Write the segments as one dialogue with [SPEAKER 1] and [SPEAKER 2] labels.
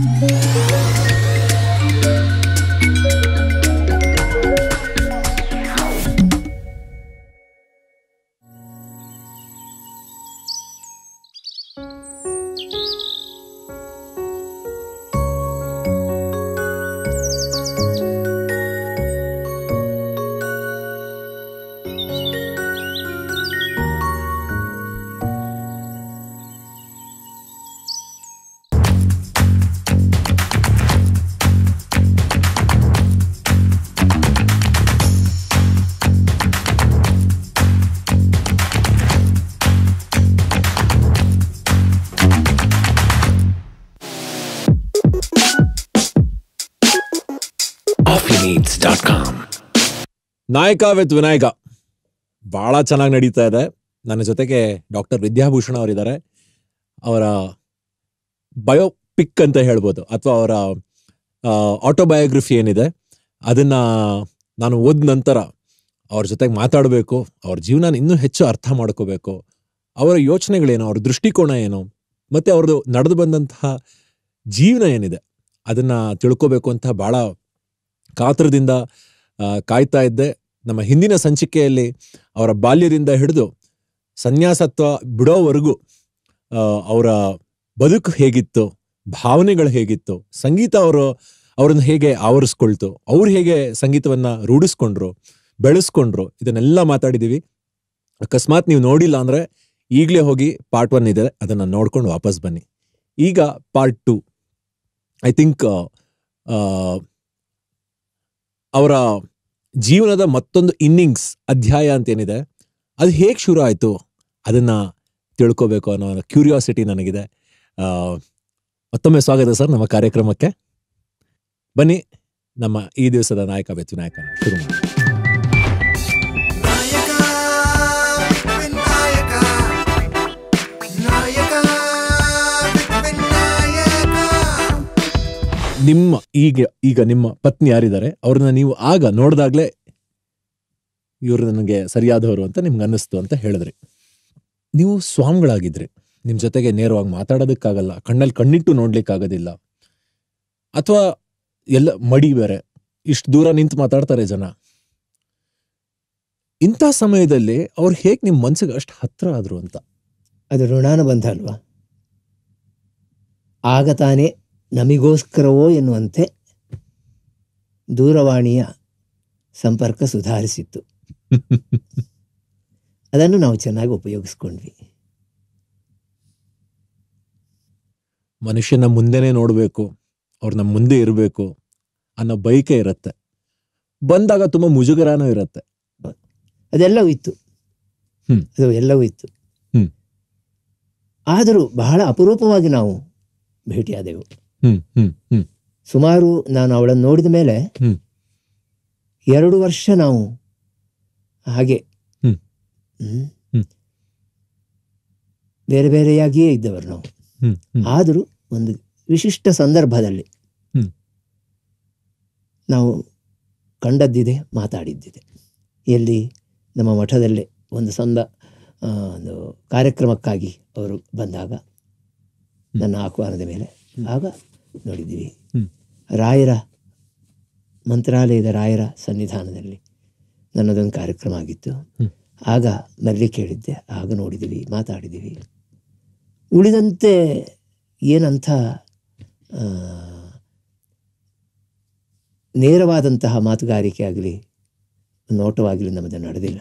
[SPEAKER 1] Música ನಾಯಕ ವಿತ್ ವಿನಾಯಕ ಭಾಳ ಚೆನ್ನಾಗಿ ನಡೀತಾ ಇದೆ ನನ್ನ ಜೊತೆಗೆ ಡಾಕ್ಟರ್ ವಿದ್ಯಾಭೂಷಣ್ ಅವರಿದ್ದಾರೆ ಅವರ ಬಯೋಪಿಕ್ ಅಂತ ಹೇಳ್ಬೋದು ಅಥವಾ ಅವರ ಆಟೋಬಯೋಗ್ರಫಿ ಏನಿದೆ ಅದನ್ನು ನಾನು ಓದ ನಂತರ ಅವ್ರ ಜೊತೆಗೆ ಮಾತಾಡಬೇಕು ಅವ್ರ ಜೀವನ ಇನ್ನೂ ಹೆಚ್ಚು ಅರ್ಥ ಮಾಡ್ಕೋಬೇಕು ಅವರ ಯೋಚನೆಗಳೇನು ಅವ್ರ ದೃಷ್ಟಿಕೋನ ಏನು ಮತ್ತು ಅವ್ರದ್ದು ನಡೆದು ಬಂದಂತಹ ಜೀವನ ಏನಿದೆ ಅದನ್ನು ತಿಳ್ಕೋಬೇಕು ಅಂತ ಭಾಳ ಕಾತ್ರದಿಂದ ಕಾಯ್ತಾ ಇದ್ದೆ ನಮ್ಮ ಹಿಂದಿನ ಸಂಚಿಕೆಯಲ್ಲಿ ಅವರ ಬಾಲ್ಯದಿಂದ ಹಿಡಿದು ಸನ್ಯಾಸತ್ವ ಬಿಡೋವರೆಗೂ ಅವರ ಬದುಕು ಹೇಗಿತ್ತು ಭಾವನೆಗಳು ಹೇಗಿತ್ತು ಸಂಗೀತ ಅವರು ಅವ್ರನ್ನ ಹೇಗೆ ಆವರಿಸ್ಕೊಳ್ತು ಅವ್ರು ಹೇಗೆ ಸಂಗೀತವನ್ನ ರೂಢಿಸ್ಕೊಂಡ್ರು ಬೆಳೆಸ್ಕೊಂಡ್ರು ಇದನ್ನೆಲ್ಲ ಮಾತಾಡಿದ್ದೀವಿ ಅಕಸ್ಮಾತ್ ನೀವು ನೋಡಿಲ್ಲ ಅಂದರೆ ಈಗಲೇ ಹೋಗಿ ಪಾರ್ಟ್ ಒನ್ ಇದೆ ಅದನ್ನು ನೋಡ್ಕೊಂಡು ವಾಪಸ್ ಬನ್ನಿ ಈಗ ಪಾರ್ಟ್ ಟು ಐ ಥಿಂಕ್ ಅವರ ಜೀವನದ ಮತ್ತೊಂದು ಇನ್ನಿಂಗ್ಸ್ ಅಧ್ಯಾಯ ಅಂತೇನಿದೆ ಅದು ಹೇಗೆ ಶುರು ಆಯಿತು ಅದನ್ನು ತಿಳ್ಕೋಬೇಕು ಅನ್ನೋ ಕ್ಯೂರಿಯಾಸಿಟಿ ನನಗಿದೆ ಮತ್ತೊಮ್ಮೆ ಸ್ವಾಗತ ಸರ್ ನಮ್ಮ ಕಾರ್ಯಕ್ರಮಕ್ಕೆ ಬನ್ನಿ ನಮ್ಮ ಈ ದಿವಸದ ನಾಯಕ ಬೆತ್ತು ನಾಯಕ ಶುರು ಮಾಡಿ ನಿಮ್ಮ ಈಗ ಈಗ ನಿಮ್ಮ ಪತ್ನಿ ಯಾರಿದ್ದಾರೆ ಅವ್ರನ್ನ ನೀವು ಆಗ ನೋಡಿದಾಗಲೇ ಇವರು ನನಗೆ ಸರಿಯಾದವರು ಅಂತ ನಿಮ್ಗೆ ಅನ್ನಿಸ್ತು ಅಂತ ಹೇಳಿದ್ರಿ ನೀವು ಸ್ವಾಮಿಗಳಾಗಿದ್ರಿ ನಿಮ್ಮ ಜೊತೆಗೆ ನೇರವಾಗಿ ಮಾತಾಡೋದಕ್ಕಾಗಲ್ಲ ಕಣ್ಣಲ್ಲಿ ಕಣ್ಣಿಟ್ಟು ನೋಡ್ಲಿಕ್ಕಾಗೋದಿಲ್ಲ ಅಥವಾ ಎಲ್ಲ ಮಡಿ ಬೇರೆ ಇಷ್ಟು ದೂರ ನಿಂತು ಮಾತಾಡ್ತಾರೆ ಜನ ಇಂಥ ಸಮಯದಲ್ಲಿ ಅವ್ರು ಹೇಗೆ ನಿಮ್ಮ ಮನಸ್ಸಿಗೆ ಅಷ್ಟು ಹತ್ರ ಆದರು ಅಂತ ಅದು ಋಣಾನುಬಂಧ ಅಲ್ವಾ ಆಗ ತಾನೇ
[SPEAKER 2] ನಮಿಗೋಸ್ಕರವೋ ಎನ್ನುವಂತೆ ದೂರವಾಣಿಯ ಸಂಪರ್ಕ ಸುಧಾರಿಸಿತ್ತು ಅದನ್ನು ನಾವು ಚೆನ್ನಾಗಿ ಉಪಯೋಗಿಸ್ಕೊಂಡ್ವಿ
[SPEAKER 1] ಮನುಷ್ಯನ ಮುಂದೆನೇ ನೋಡಬೇಕು ಅವ್ರು ನಮ್ಮ ಮುಂದೆ ಇರಬೇಕು ಅನ್ನೋ ಬೈಕೆ ಇರುತ್ತೆ ಬಂದಾಗ ತುಂಬ ಮುಜುಗರನೂ ಇರುತ್ತೆ ಅದೆಲ್ಲವೂ ಇತ್ತು ಅದು ಎಲ್ಲವೂ ಇತ್ತು
[SPEAKER 2] ಆದರೂ ಬಹಳ ಅಪರೂಪವಾಗಿ ನಾವು ಭೇಟಿಯಾದೆವು ಸುಮಾರು ನಾನು ಅವಳನ್ನು ನೋಡಿದ ಮೇಲೆ ಎರಡು ವರ್ಷ ನಾವು ಹಾಗೆ ಬೇರೆ ಬೇರೆಯಾಗಿಯೇ ಇದ್ದವರು ನಾವು ಆದರೂ ಒಂದು ವಿಶಿಷ್ಟ ಸಂದರ್ಭದಲ್ಲಿ ನಾವು ಕಂಡದ್ದಿದೆ ಮಾತಾಡಿದ್ದಿದೆ ಎಲ್ಲಿ ನಮ್ಮ ಮಠದಲ್ಲಿ ಒಂದು ಸಂದ ಒಂದು ಕಾರ್ಯಕ್ರಮಕ್ಕಾಗಿ ಅವರು ಬಂದಾಗ ನನ್ನ ಆಹ್ವಾನದ ಮೇಲೆ ಆಗ ನೋಡಿದ್ದೀವಿ ರಾಯರ ಮಂತ್ರಾಲಯದ ರಾಯರ ಸನ್ನಿಧಾನದಲ್ಲಿ ನನ್ನದೊಂದು ಕಾರ್ಯಕ್ರಮ ಆಗಿತ್ತು ಆಗ ಮರಳಿ ಕೇಳಿದ್ದೆ ಆಗ ನೋಡಿದ್ದೀವಿ ಮಾತಾಡಿದ್ದೀವಿ ಉಳಿದಂತೆ ಏನಂಥ ನೇರವಾದಂತಹ ಮಾತುಗಾರಿಕೆ ಆಗಲಿ ನೋಟವಾಗಲಿ ನಮ್ಮದು ನಡೆದಿಲ್ಲ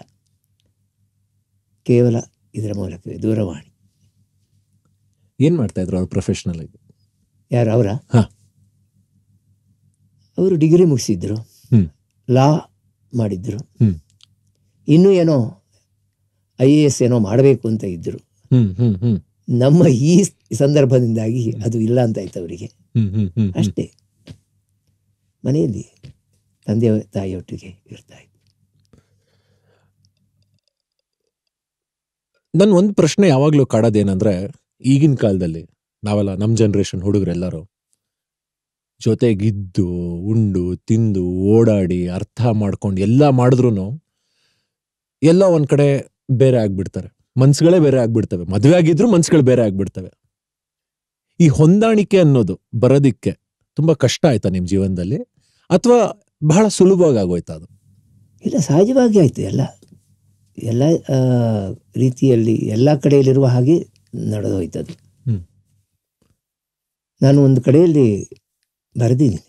[SPEAKER 2] ಕೇವಲ ಇದರ ಮೂಲಕವೇ ದೂರವಾಣಿ
[SPEAKER 1] ಏನು ಮಾಡ್ತಾಯಿದ್ರು ಅವರು
[SPEAKER 2] ಪ್ರೊಫೆಷ್ನಲ್ ಆಗಿ ಯಾರು ಅವರ ಅವರು ಡಿಗ್ರಿ ಮುಗಿಸಿದ್ರು ಲಾ ಮಾಡಿದ್ರು ಇನ್ನೂ ಏನೋ ಐ ಎ ಎಸ್ ಏನೋ ಮಾಡಬೇಕು ಅಂತ ಇದ್ರು ನಮ್ಮ ಈ ಸಂದರ್ಭದಿಂದಾಗಿ ಅದು ಇಲ್ಲ ಅಂತ ಆಯ್ತು ಅವರಿಗೆ ಅಷ್ಟೇ ಮನೆಯಲ್ಲಿ ತಂದೆ ತಾಯಿಯೊಟ್ಟಿಗೆ ಇರ್ತಾ ಇತ್ತು
[SPEAKER 1] ನನ್ನ ಒಂದು ಪ್ರಶ್ನೆ ಯಾವಾಗಲೂ ಕಾಡೋದೇನಂದ್ರೆ ಈಗಿನ ಕಾಲದಲ್ಲಿ ನಾವೆಲ್ಲ ನಮ್ಮ ಜನ್ರೇಷನ್ ಹುಡುಗರೆಲ್ಲರೂ ಜೊತೆಗಿದ್ದು ಉಂಡು ತಿಂದು ಓಡಾಡಿ ಅರ್ಥ ಮಾಡ್ಕೊಂಡು ಎಲ್ಲ ಮಾಡಿದ್ರು ಎಲ್ಲ ಒಂದು ಕಡೆ ಬೇರೆ ಆಗಿಬಿಡ್ತಾರೆ ಮನ್ಸುಗಳೇ ಬೇರೆ ಆಗಿಬಿಡ್ತವೆ ಮದುವೆ ಆಗಿದ್ರು ಮನ್ಸುಗಳು ಬೇರೆ ಆಗಿಬಿಡ್ತವೆ ಈ ಹೊಂದಾಣಿಕೆ ಅನ್ನೋದು ಬರೋದಿಕ್ಕೆ ತುಂಬ ಕಷ್ಟ ಆಯ್ತಾ ನಿಮ್ಮ ಜೀವನದಲ್ಲಿ ಅಥವಾ ಬಹಳ ಸುಲಭವಾಗಿ ಆಗೋಯ್ತಾ ಅದು ಇಲ್ಲ ಸಹಜವಾಗಿ ಆಯ್ತು ಎಲ್ಲ ಎಲ್ಲ ರೀತಿಯಲ್ಲಿ ಎಲ್ಲ
[SPEAKER 2] ಕಡೆಯಲ್ಲಿರುವ ಹಾಗೆ ನಡೆದೋಯ್ತದು ನಾನು ಒಂದು ಕಡೆಯಲ್ಲಿ ಬರೆದಿದ್ದೀನಿ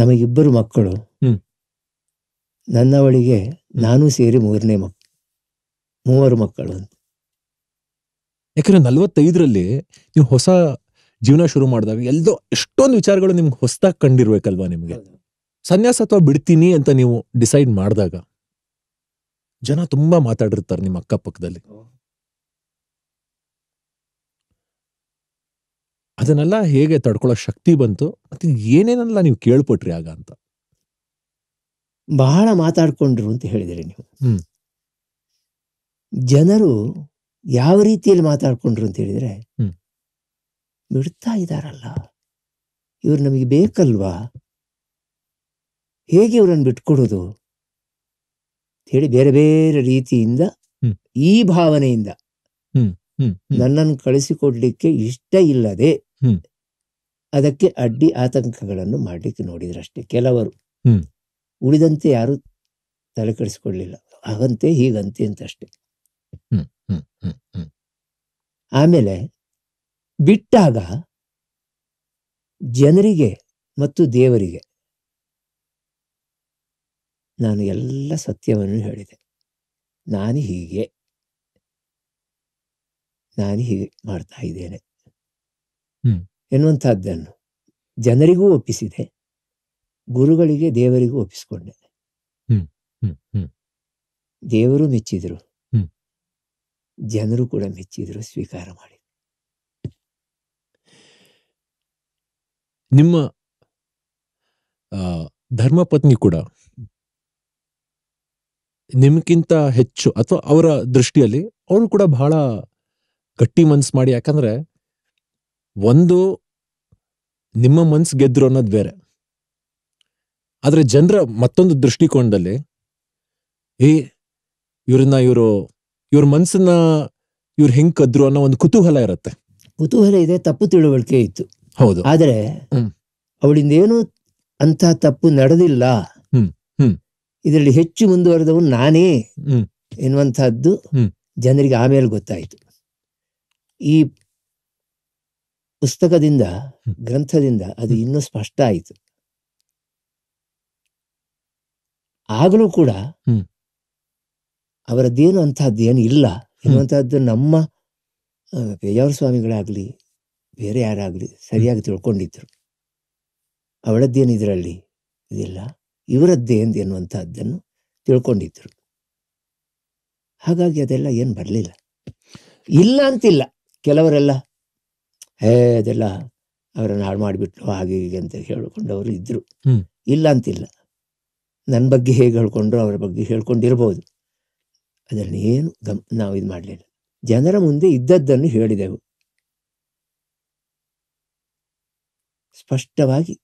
[SPEAKER 2] ನಮಗಿಬ್ಬರು ಮಕ್ಕಳು
[SPEAKER 1] ನನ್ನ ನಾನು ಸೇರಿ ಮೂರನೇ ಮಕ್ ಮೂವರು ಮಕ್ಕಳು ಅಂತ ಯಾಕಂದ್ರೆ ನಲ್ವತ್ತೈದರಲ್ಲಿ ನೀವು ಹೊಸ ಜೀವನ ಶುರು ಮಾಡಿದಾಗ ಎಲ್ಲೋ ಎಷ್ಟೊಂದು ವಿಚಾರಗಳು ನಿಮ್ಗೆ ಹೊಸದಾಗಿ ಕಂಡಿರ್ಬೇಕಲ್ವಾ ನಿಮಗೆ ಸನ್ಯಾಸ ಅಥವಾ ಬಿಡ್ತೀನಿ ಅಂತ ನೀವು ಡಿಸೈಡ್ ಮಾಡಿದಾಗ ಜನ ತುಂಬಾ ಮಾತಾಡಿರ್ತಾರೆ ನಿಮ್ಮ ಅಕ್ಕಪಕ್ಕದಲ್ಲಿ ಅದನ್ನೆಲ್ಲ ಹೇಗೆ ತಡ್ಕೊಳ್ಳೋ ಶಕ್ತಿ ಬಂತು ಮತ್ತೆ ಏನೇನೆಲ್ಲ ನೀವು ಕೇಳ್ಪಟ್ರಿ ಆಗ ಅಂತ
[SPEAKER 2] ಬಹಳ ಮಾತಾಡ್ಕೊಂಡ್ರು ಅಂತ ಹೇಳಿದಿರಿ ನೀವು ಜನರು ಯಾವ ರೀತಿಯಲ್ಲಿ ಮಾತಾಡ್ಕೊಂಡ್ರು ಅಂತ ಹೇಳಿದ್ರೆ ಬಿಡ್ತಾ ಇದಾರಲ್ಲ ಇವ್ರು ನಮಗೆ ಬೇಕಲ್ವಾ ಹೇಗೆ ಇವ್ರನ್ನ ಬಿಟ್ಕೊಡೋದು ಹೇಳಿ ಬೇರೆ ಬೇರೆ ರೀತಿಯಿಂದ ಈ ಭಾವನೆಯಿಂದ ನನ್ನನ್ನು ಕಳಿಸಿಕೊಡ್ಲಿಕ್ಕೆ ಇಷ್ಟ ಇಲ್ಲದೆ ಅದಕ್ಕೆ ಅಡ್ಡಿ ಆತಂಕಗಳನ್ನು ಮಾಡಲಿಕ್ಕೆ ನೋಡಿದ್ರಷ್ಟೇ ಕೆಲವರು ಉಳಿದಂತೆ ಯಾರು ತಲೆಕಡಿಸಿಕೊಳ್ಳಿಲ್ಲ ಹಾಗಂತೆ ಹೀಗಂತೆ ಅಂತ ಅಷ್ಟೇ ಆಮೇಲೆ ಬಿಟ್ಟಾಗ ಜನರಿಗೆ ಮತ್ತು ದೇವರಿಗೆ ನಾನು ಎಲ್ಲ ಸತ್ಯವನ್ನು ಹೇಳಿದೆ ನಾನು ಹೀಗೆ ನಾನು ಹೀಗೆ ಮಾಡ್ತಾ ಇದ್ದೇನೆ ಎನ್ನುವಂತಹದ್ದನ್ನು ಜನರಿಗೂ ಒಪ್ಪಿಸಿದೆ ಗುರುಗಳಿಗೆ ದೇವರಿಗೂ ಒಪ್ಪಿಸಿಕೊಂಡೆ ದೇವರು ಮೆಚ್ಚಿದ್ರು ಜನರು ಕೂಡ ಮೆಚ್ಚಿದ್ರು ಸ್ವೀಕಾರ ಮಾಡಿ
[SPEAKER 1] ನಿಮ್ಮ ಧರ್ಮಪತ್ನಿ ಕೂಡ ನಿಮ್ಗಿಂತ ಹೆಚ್ಚು ಅಥವಾ ಅವರ ದೃಷ್ಟಿಯಲ್ಲಿ ಅವರು ಕೂಡ ಬಹಳ ಗಟ್ಟಿ ಮನಸ್ಸು ಮಾಡಿ ಯಾಕಂದ್ರೆ ಒಂದು ನಿಮ್ಮ ಮನ್ಸು ಗೆದ್ರು ಅನ್ನೋದು ಬೇರೆ ಆದರೆ ಜನರ ಮತ್ತೊಂದು ದೃಷ್ಟಿಕೋನದಲ್ಲಿ ಏ ಇವ್ರನ್ನ ಇವರು ಇವ್ರ ಮನ್ಸನ್ನ ಇವ್ರು ಹೆಂಗ್ ಕದ್ರು ಅನ್ನೋ ಒಂದು ಕುತೂಹಲ ಇರುತ್ತೆ ಕುತೂಹಲ ಇದೆ ತಪ್ಪು ತಿಳುವಳಿಕೆ ಇತ್ತು ಹೌದು
[SPEAKER 2] ಆದರೆ ಅವಳಿಂದ ಏನು ಅಂತ ತಪ್ಪು ನಡೆದಿಲ್ಲ ಇದರಲ್ಲಿ ಹೆಚ್ಚು ಮುಂದುವರೆದವನು ನಾನೇ ಎನ್ನುವಂತಹದ್ದು ಜನರಿಗೆ ಆಮೇಲೆ ಗೊತ್ತಾಯಿತು ಈ ಪುಸ್ತಕದಿಂದ ಗ್ರಂಥದಿಂದ ಅದು ಇನ್ನೂ ಸ್ಪಷ್ಟ ಆಯಿತು ಆಗಲೂ ಕೂಡ ಅವರದ್ದೇನು ಅಂತಹದ್ದು ಏನು ಇಲ್ಲ ಎನ್ನುವಂತಹದ್ದು ನಮ್ಮ ಪೇಜಾವರ ಸ್ವಾಮಿಗಳಾಗ್ಲಿ ಬೇರೆ ಯಾರಾಗ್ಲಿ ಸರಿಯಾಗಿ ತಿಳ್ಕೊಂಡಿದ್ರು ಅವಳದ್ದೇನು ಇದರಲ್ಲಿ ಇದಿಲ್ಲ ಇವರದ್ದೇ ಎನ್ನುವಂತಹದ್ದನ್ನು ತಿಳ್ಕೊಂಡಿದ್ರು ಹಾಗಾಗಿ ಅದೆಲ್ಲ ಏನು ಬರಲಿಲ್ಲ ಇಲ್ಲ ಅಂತಿಲ್ಲ ಕೆಲವರೆಲ್ಲ ಹೇ ಅದೆಲ್ಲ ಅವರನ್ನು ಹಾಳು ಮಾಡಿಬಿಟ್ಟು ಹಾಗೆ ಹೀಗೆ ಅಂತ ಹೇಳಿಕೊಂಡವರು ಇದ್ದರು ಇಲ್ಲ ಅಂತಿಲ್ಲ ನನ್ನ ಬಗ್ಗೆ ಹೇಗೆ ಹೇಳ್ಕೊಂಡ್ರು ಅವರ ಬಗ್ಗೆ ಹೇಳ್ಕೊಂಡಿರ್ಬೋದು ಅದರಲ್ಲಿ ಏನು ಗಮ್ ನಾವು ಇದು ಮಾಡಲಿಲ್ಲ ಜನರ ಮುಂದೆ ಇದ್ದದ್ದನ್ನು ಹೇಳಿದೆವು ಸ್ಪಷ್ಟವಾಗಿ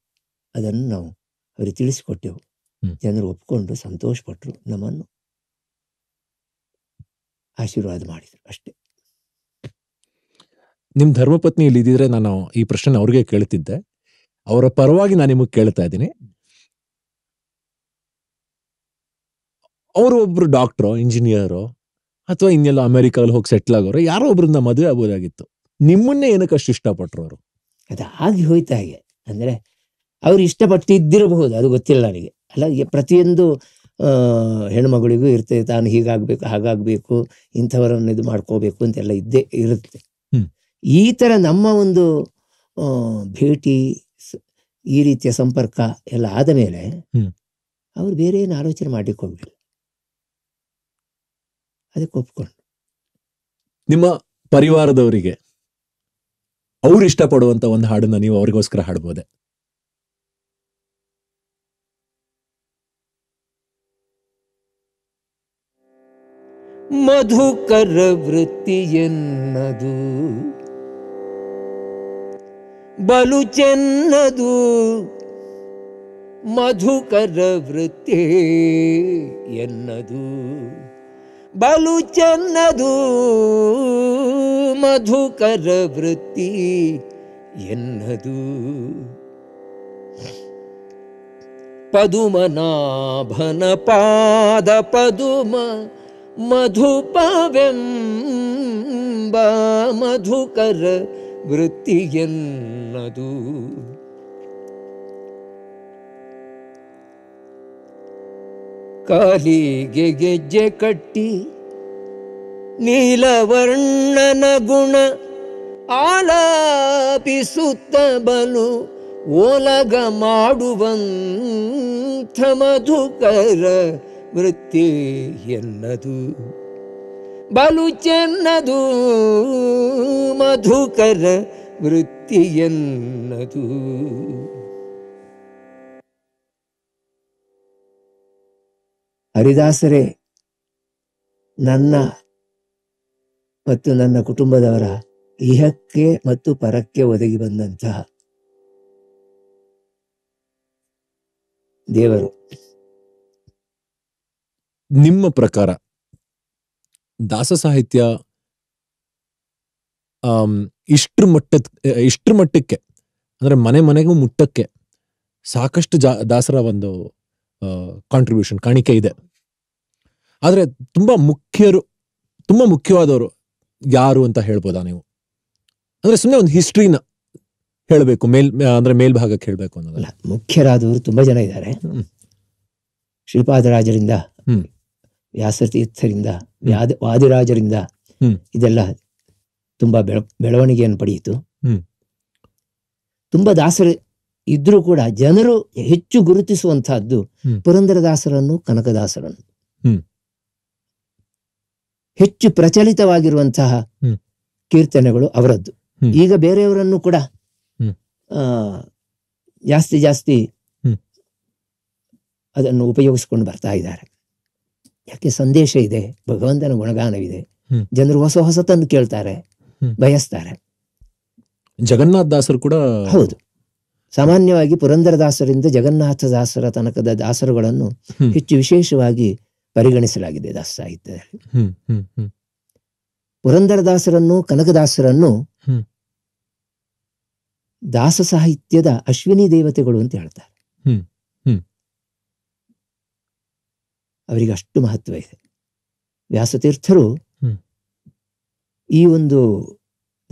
[SPEAKER 2] ಅದನ್ನು ನಾವು ಅವರಿಗೆ ತಿಳಿಸಿಕೊಟ್ಟೆವು ಜನರು ಒಪ್ಕೊಂಡು ಸಂತೋಷಪಟ್ಟರು ನಮ್ಮನ್ನು ಆಶೀರ್ವಾದ ಮಾಡಿದರು ಅಷ್ಟೇ
[SPEAKER 1] ನಿಮ್ಮ ಧರ್ಮಪತ್ನಿ ಇಲ್ಲಿ ಇದ್ದಿದ್ರೆ ನಾನು ಈ ಪ್ರಶ್ನೆ ಅವ್ರಿಗೆ ಕೇಳ್ತಿದ್ದೆ ಅವರ ಪರವಾಗಿ ನಾನು ನಿಮಗೆ ಕೇಳ್ತಾ ಇದ್ದೀನಿ ಅವರು ಒಬ್ರು ಡಾಕ್ಟ್ರೋ ಇಂಜಿನಿಯರು ಅಥವಾ ಇನ್ನೆಲ್ಲ ಅಮೆರಿಕಲ್ಲಿ ಹೋಗಿ ಸೆಟ್ಲ್ ಆಗೋರು ಯಾರೋ ಒಬ್ರಿಂದ ಮದುವೆ ಆಗೋದಾಗಿತ್ತು ನಿಮ್ಮನ್ನೇ ಏನಕ್ಕೆ ಅಷ್ಟು ಇಷ್ಟಪಟ್ಟರು ಅವರು ಅದು ಆಗಿ ಹೋಯ್ತಾ
[SPEAKER 2] ಹಾಗೆ ಅಂದರೆ ಅವ್ರು ಇಷ್ಟಪಟ್ಟಿದ್ದಿರಬಹುದು ಅದು ಗೊತ್ತಿಲ್ಲ ನನಗೆ ಅಲ್ಲ ಪ್ರತಿಯೊಂದು ಹೆಣ್ಮಗಳಿಗೂ ಇರ್ತದೆ ತಾನು ಹೀಗಾಗಬೇಕು ಹಾಗಾಗಬೇಕು ಇಂಥವರನ್ನು ಇದು ಮಾಡ್ಕೋಬೇಕು ಅಂತೆಲ್ಲ ಇದ್ದೇ ಇರುತ್ತೆ ಈ ಥರ ನಮ್ಮ ಒಂದು ಭೇಟಿ ಈ ರೀತಿಯ ಸಂಪರ್ಕ ಎಲ್ಲ ಆದ ಮೇಲೆ ಅವರು ಬೇರೆ ಏನು ಆಲೋಚನೆ ಮಾಡಿಕೊಂಡಿಲ್ಲ ಅದಕ್ಕೆ ಒಪ್ಕೊಂಡು
[SPEAKER 1] ನಿಮ್ಮ ಪರಿವಾರದವರಿಗೆ ಅವ್ರು ಇಷ್ಟಪಡುವಂತ ಒಂದು ಹಾಡನ್ನ ನೀವು ಅವರಿಗೋಸ್ಕರ ಹಾಡ್ಬೋದೆ
[SPEAKER 3] ಮಧುಕರ ಎನ್ನದು बलुचेन्नदु मधुकर वृत्ति एन्नदू बलुचेन्नदू मधुकर वृत्ति एन्नदू पदुमनाभनपादपदुम मधुपवेम्ब मधुकर ವೃತ್ತಿ ಎನ್ನದು ಕಾಲಿಗೆ ಗೆಜ್ಜೆ ಕಟ್ಟಿ ನೀಲವರ್ಣನ ಗುಣ ಆಲಾಪಿಸುತ್ತ ಬಲು ಓಲಗ ಮಾಡುವಂಥ ಮಧುಕರ ವೃತ್ತಿ ಎನ್ನದು ಬಲು ಚೆನ್ನದು ಮಧುಕರ ವೃತ್ತಿಯನ್ನದು
[SPEAKER 2] ಹರಿದಾಸರೇ ನನ್ನ ಮತ್ತು ನನ್ನ ಕುಟುಂಬದವರ ಇಹಕ್ಕೆ ಮತ್ತು ಪರಕ್ಕೆ ಒದಗಿ ಬಂದಂತಹ
[SPEAKER 1] ದೇವರು ನಿಮ್ಮ ಪ್ರಕಾರ ದಾಸ ಸಾಹಿತ್ಯ ಇಷ್ಟ್ರ ಮಟ್ಟದ ಇಷ್ಟ್ರ ಮಟ್ಟಕ್ಕೆ ಅಂದ್ರೆ ಮನೆ ಮನೆಗೂ ಮುಟ್ಟಕ್ಕೆ ಸಾಕಷ್ಟು ಜಾ ದಾಸರ ಒಂದು ಕಾಂಟ್ರಿಬ್ಯೂಷನ್ ಕಾಣಿಕೆ ಇದೆ ಆದರೆ ತುಂಬಾ ಮುಖ್ಯರು ತುಂಬಾ ಮುಖ್ಯವಾದವರು ಯಾರು ಅಂತ ಹೇಳ್ಬೋದಾ ನೀವು ಅಂದ್ರೆ ಸುಮ್ಮನೆ ಒಂದು ಹಿಸ್ಟ್ರಿನ ಹೇಳಬೇಕು ಮೇಲ್ ಅಂದ್ರೆ ಮೇಲ್ಭಾಗಕ್ಕೆ ಹೇಳಬೇಕು ಅನ್ನೋದಲ್ಲ ಮುಖ್ಯರಾದವರು ತುಂಬಾ ಜನ ಇದ್ದಾರೆ ಶ್ರೀಪಾದರಾಜರಿಂದ
[SPEAKER 2] ವ್ಯಾಸತೀರ್ಥರಿಂದ ವ್ಯಾದ ವಾದಿರಾಜರಿಂದ ಇದೆಲ್ಲ ತುಂಬಾ ಬೆಳ ಬೆಳವಣಿಗೆಯನ್ನು ಪಡೆಯಿತು ತುಂಬಾ ದಾಸರು ಇದ್ರೂ ಕೂಡ ಜನರು ಹೆಚ್ಚು ಗುರುತಿಸುವಂತಹದ್ದು ಪುರಂದರದಾಸರನ್ನು ಕನಕದಾಸರನ್ನು ಹೆಚ್ಚು ಪ್ರಚಲಿತವಾಗಿರುವಂತಹ ಕೀರ್ತನೆಗಳು ಅವರದ್ದು ಈಗ ಬೇರೆಯವರನ್ನು ಕೂಡ ಜಾಸ್ತಿ ಜಾಸ್ತಿ ಅದನ್ನು ಉಪಯೋಗಿಸ್ಕೊಂಡು ಬರ್ತಾ ಇದ್ದಾರೆ ಯಾಕೆ ಸಂದೇಶ ಇದೆ ಭಗವಂತನ ಗುಣಗಾನವಿದೆ ಜನರು ಹೊಸ ಹೊಸತನ್ನು ಕೇಳ್ತಾರೆ ಬಯಸ್ತಾರೆ ಜಗನ್ನಾಥ ದಾಸರು ಕೂಡ ಹೌದು ಸಾಮಾನ್ಯವಾಗಿ ಪುರಂದರದಾಸರಿಂದ ಜಗನ್ನಾಥದಾಸರ ತನಕದ ದಾಸರುಗಳನ್ನು ಹೆಚ್ಚು ವಿಶೇಷವಾಗಿ ಪರಿಗಣಿಸಲಾಗಿದೆ ದಾಸ
[SPEAKER 4] ಸಾಹಿತ್ಯದಲ್ಲಿ
[SPEAKER 2] ಪುರಂದರದಾಸರನ್ನು ಕನಕದಾಸರನ್ನು ದಾಸ ಸಾಹಿತ್ಯದ ಅಶ್ವಿನಿ ದೇವತೆಗಳು ಅಂತ ಹೇಳ್ತಾರೆ ಅವರಿಗೆ ಅಷ್ಟು ಮಹತ್ವ ಇದೆ ವ್ಯಾಸತೀರ್ಥರು ಈ ಒಂದು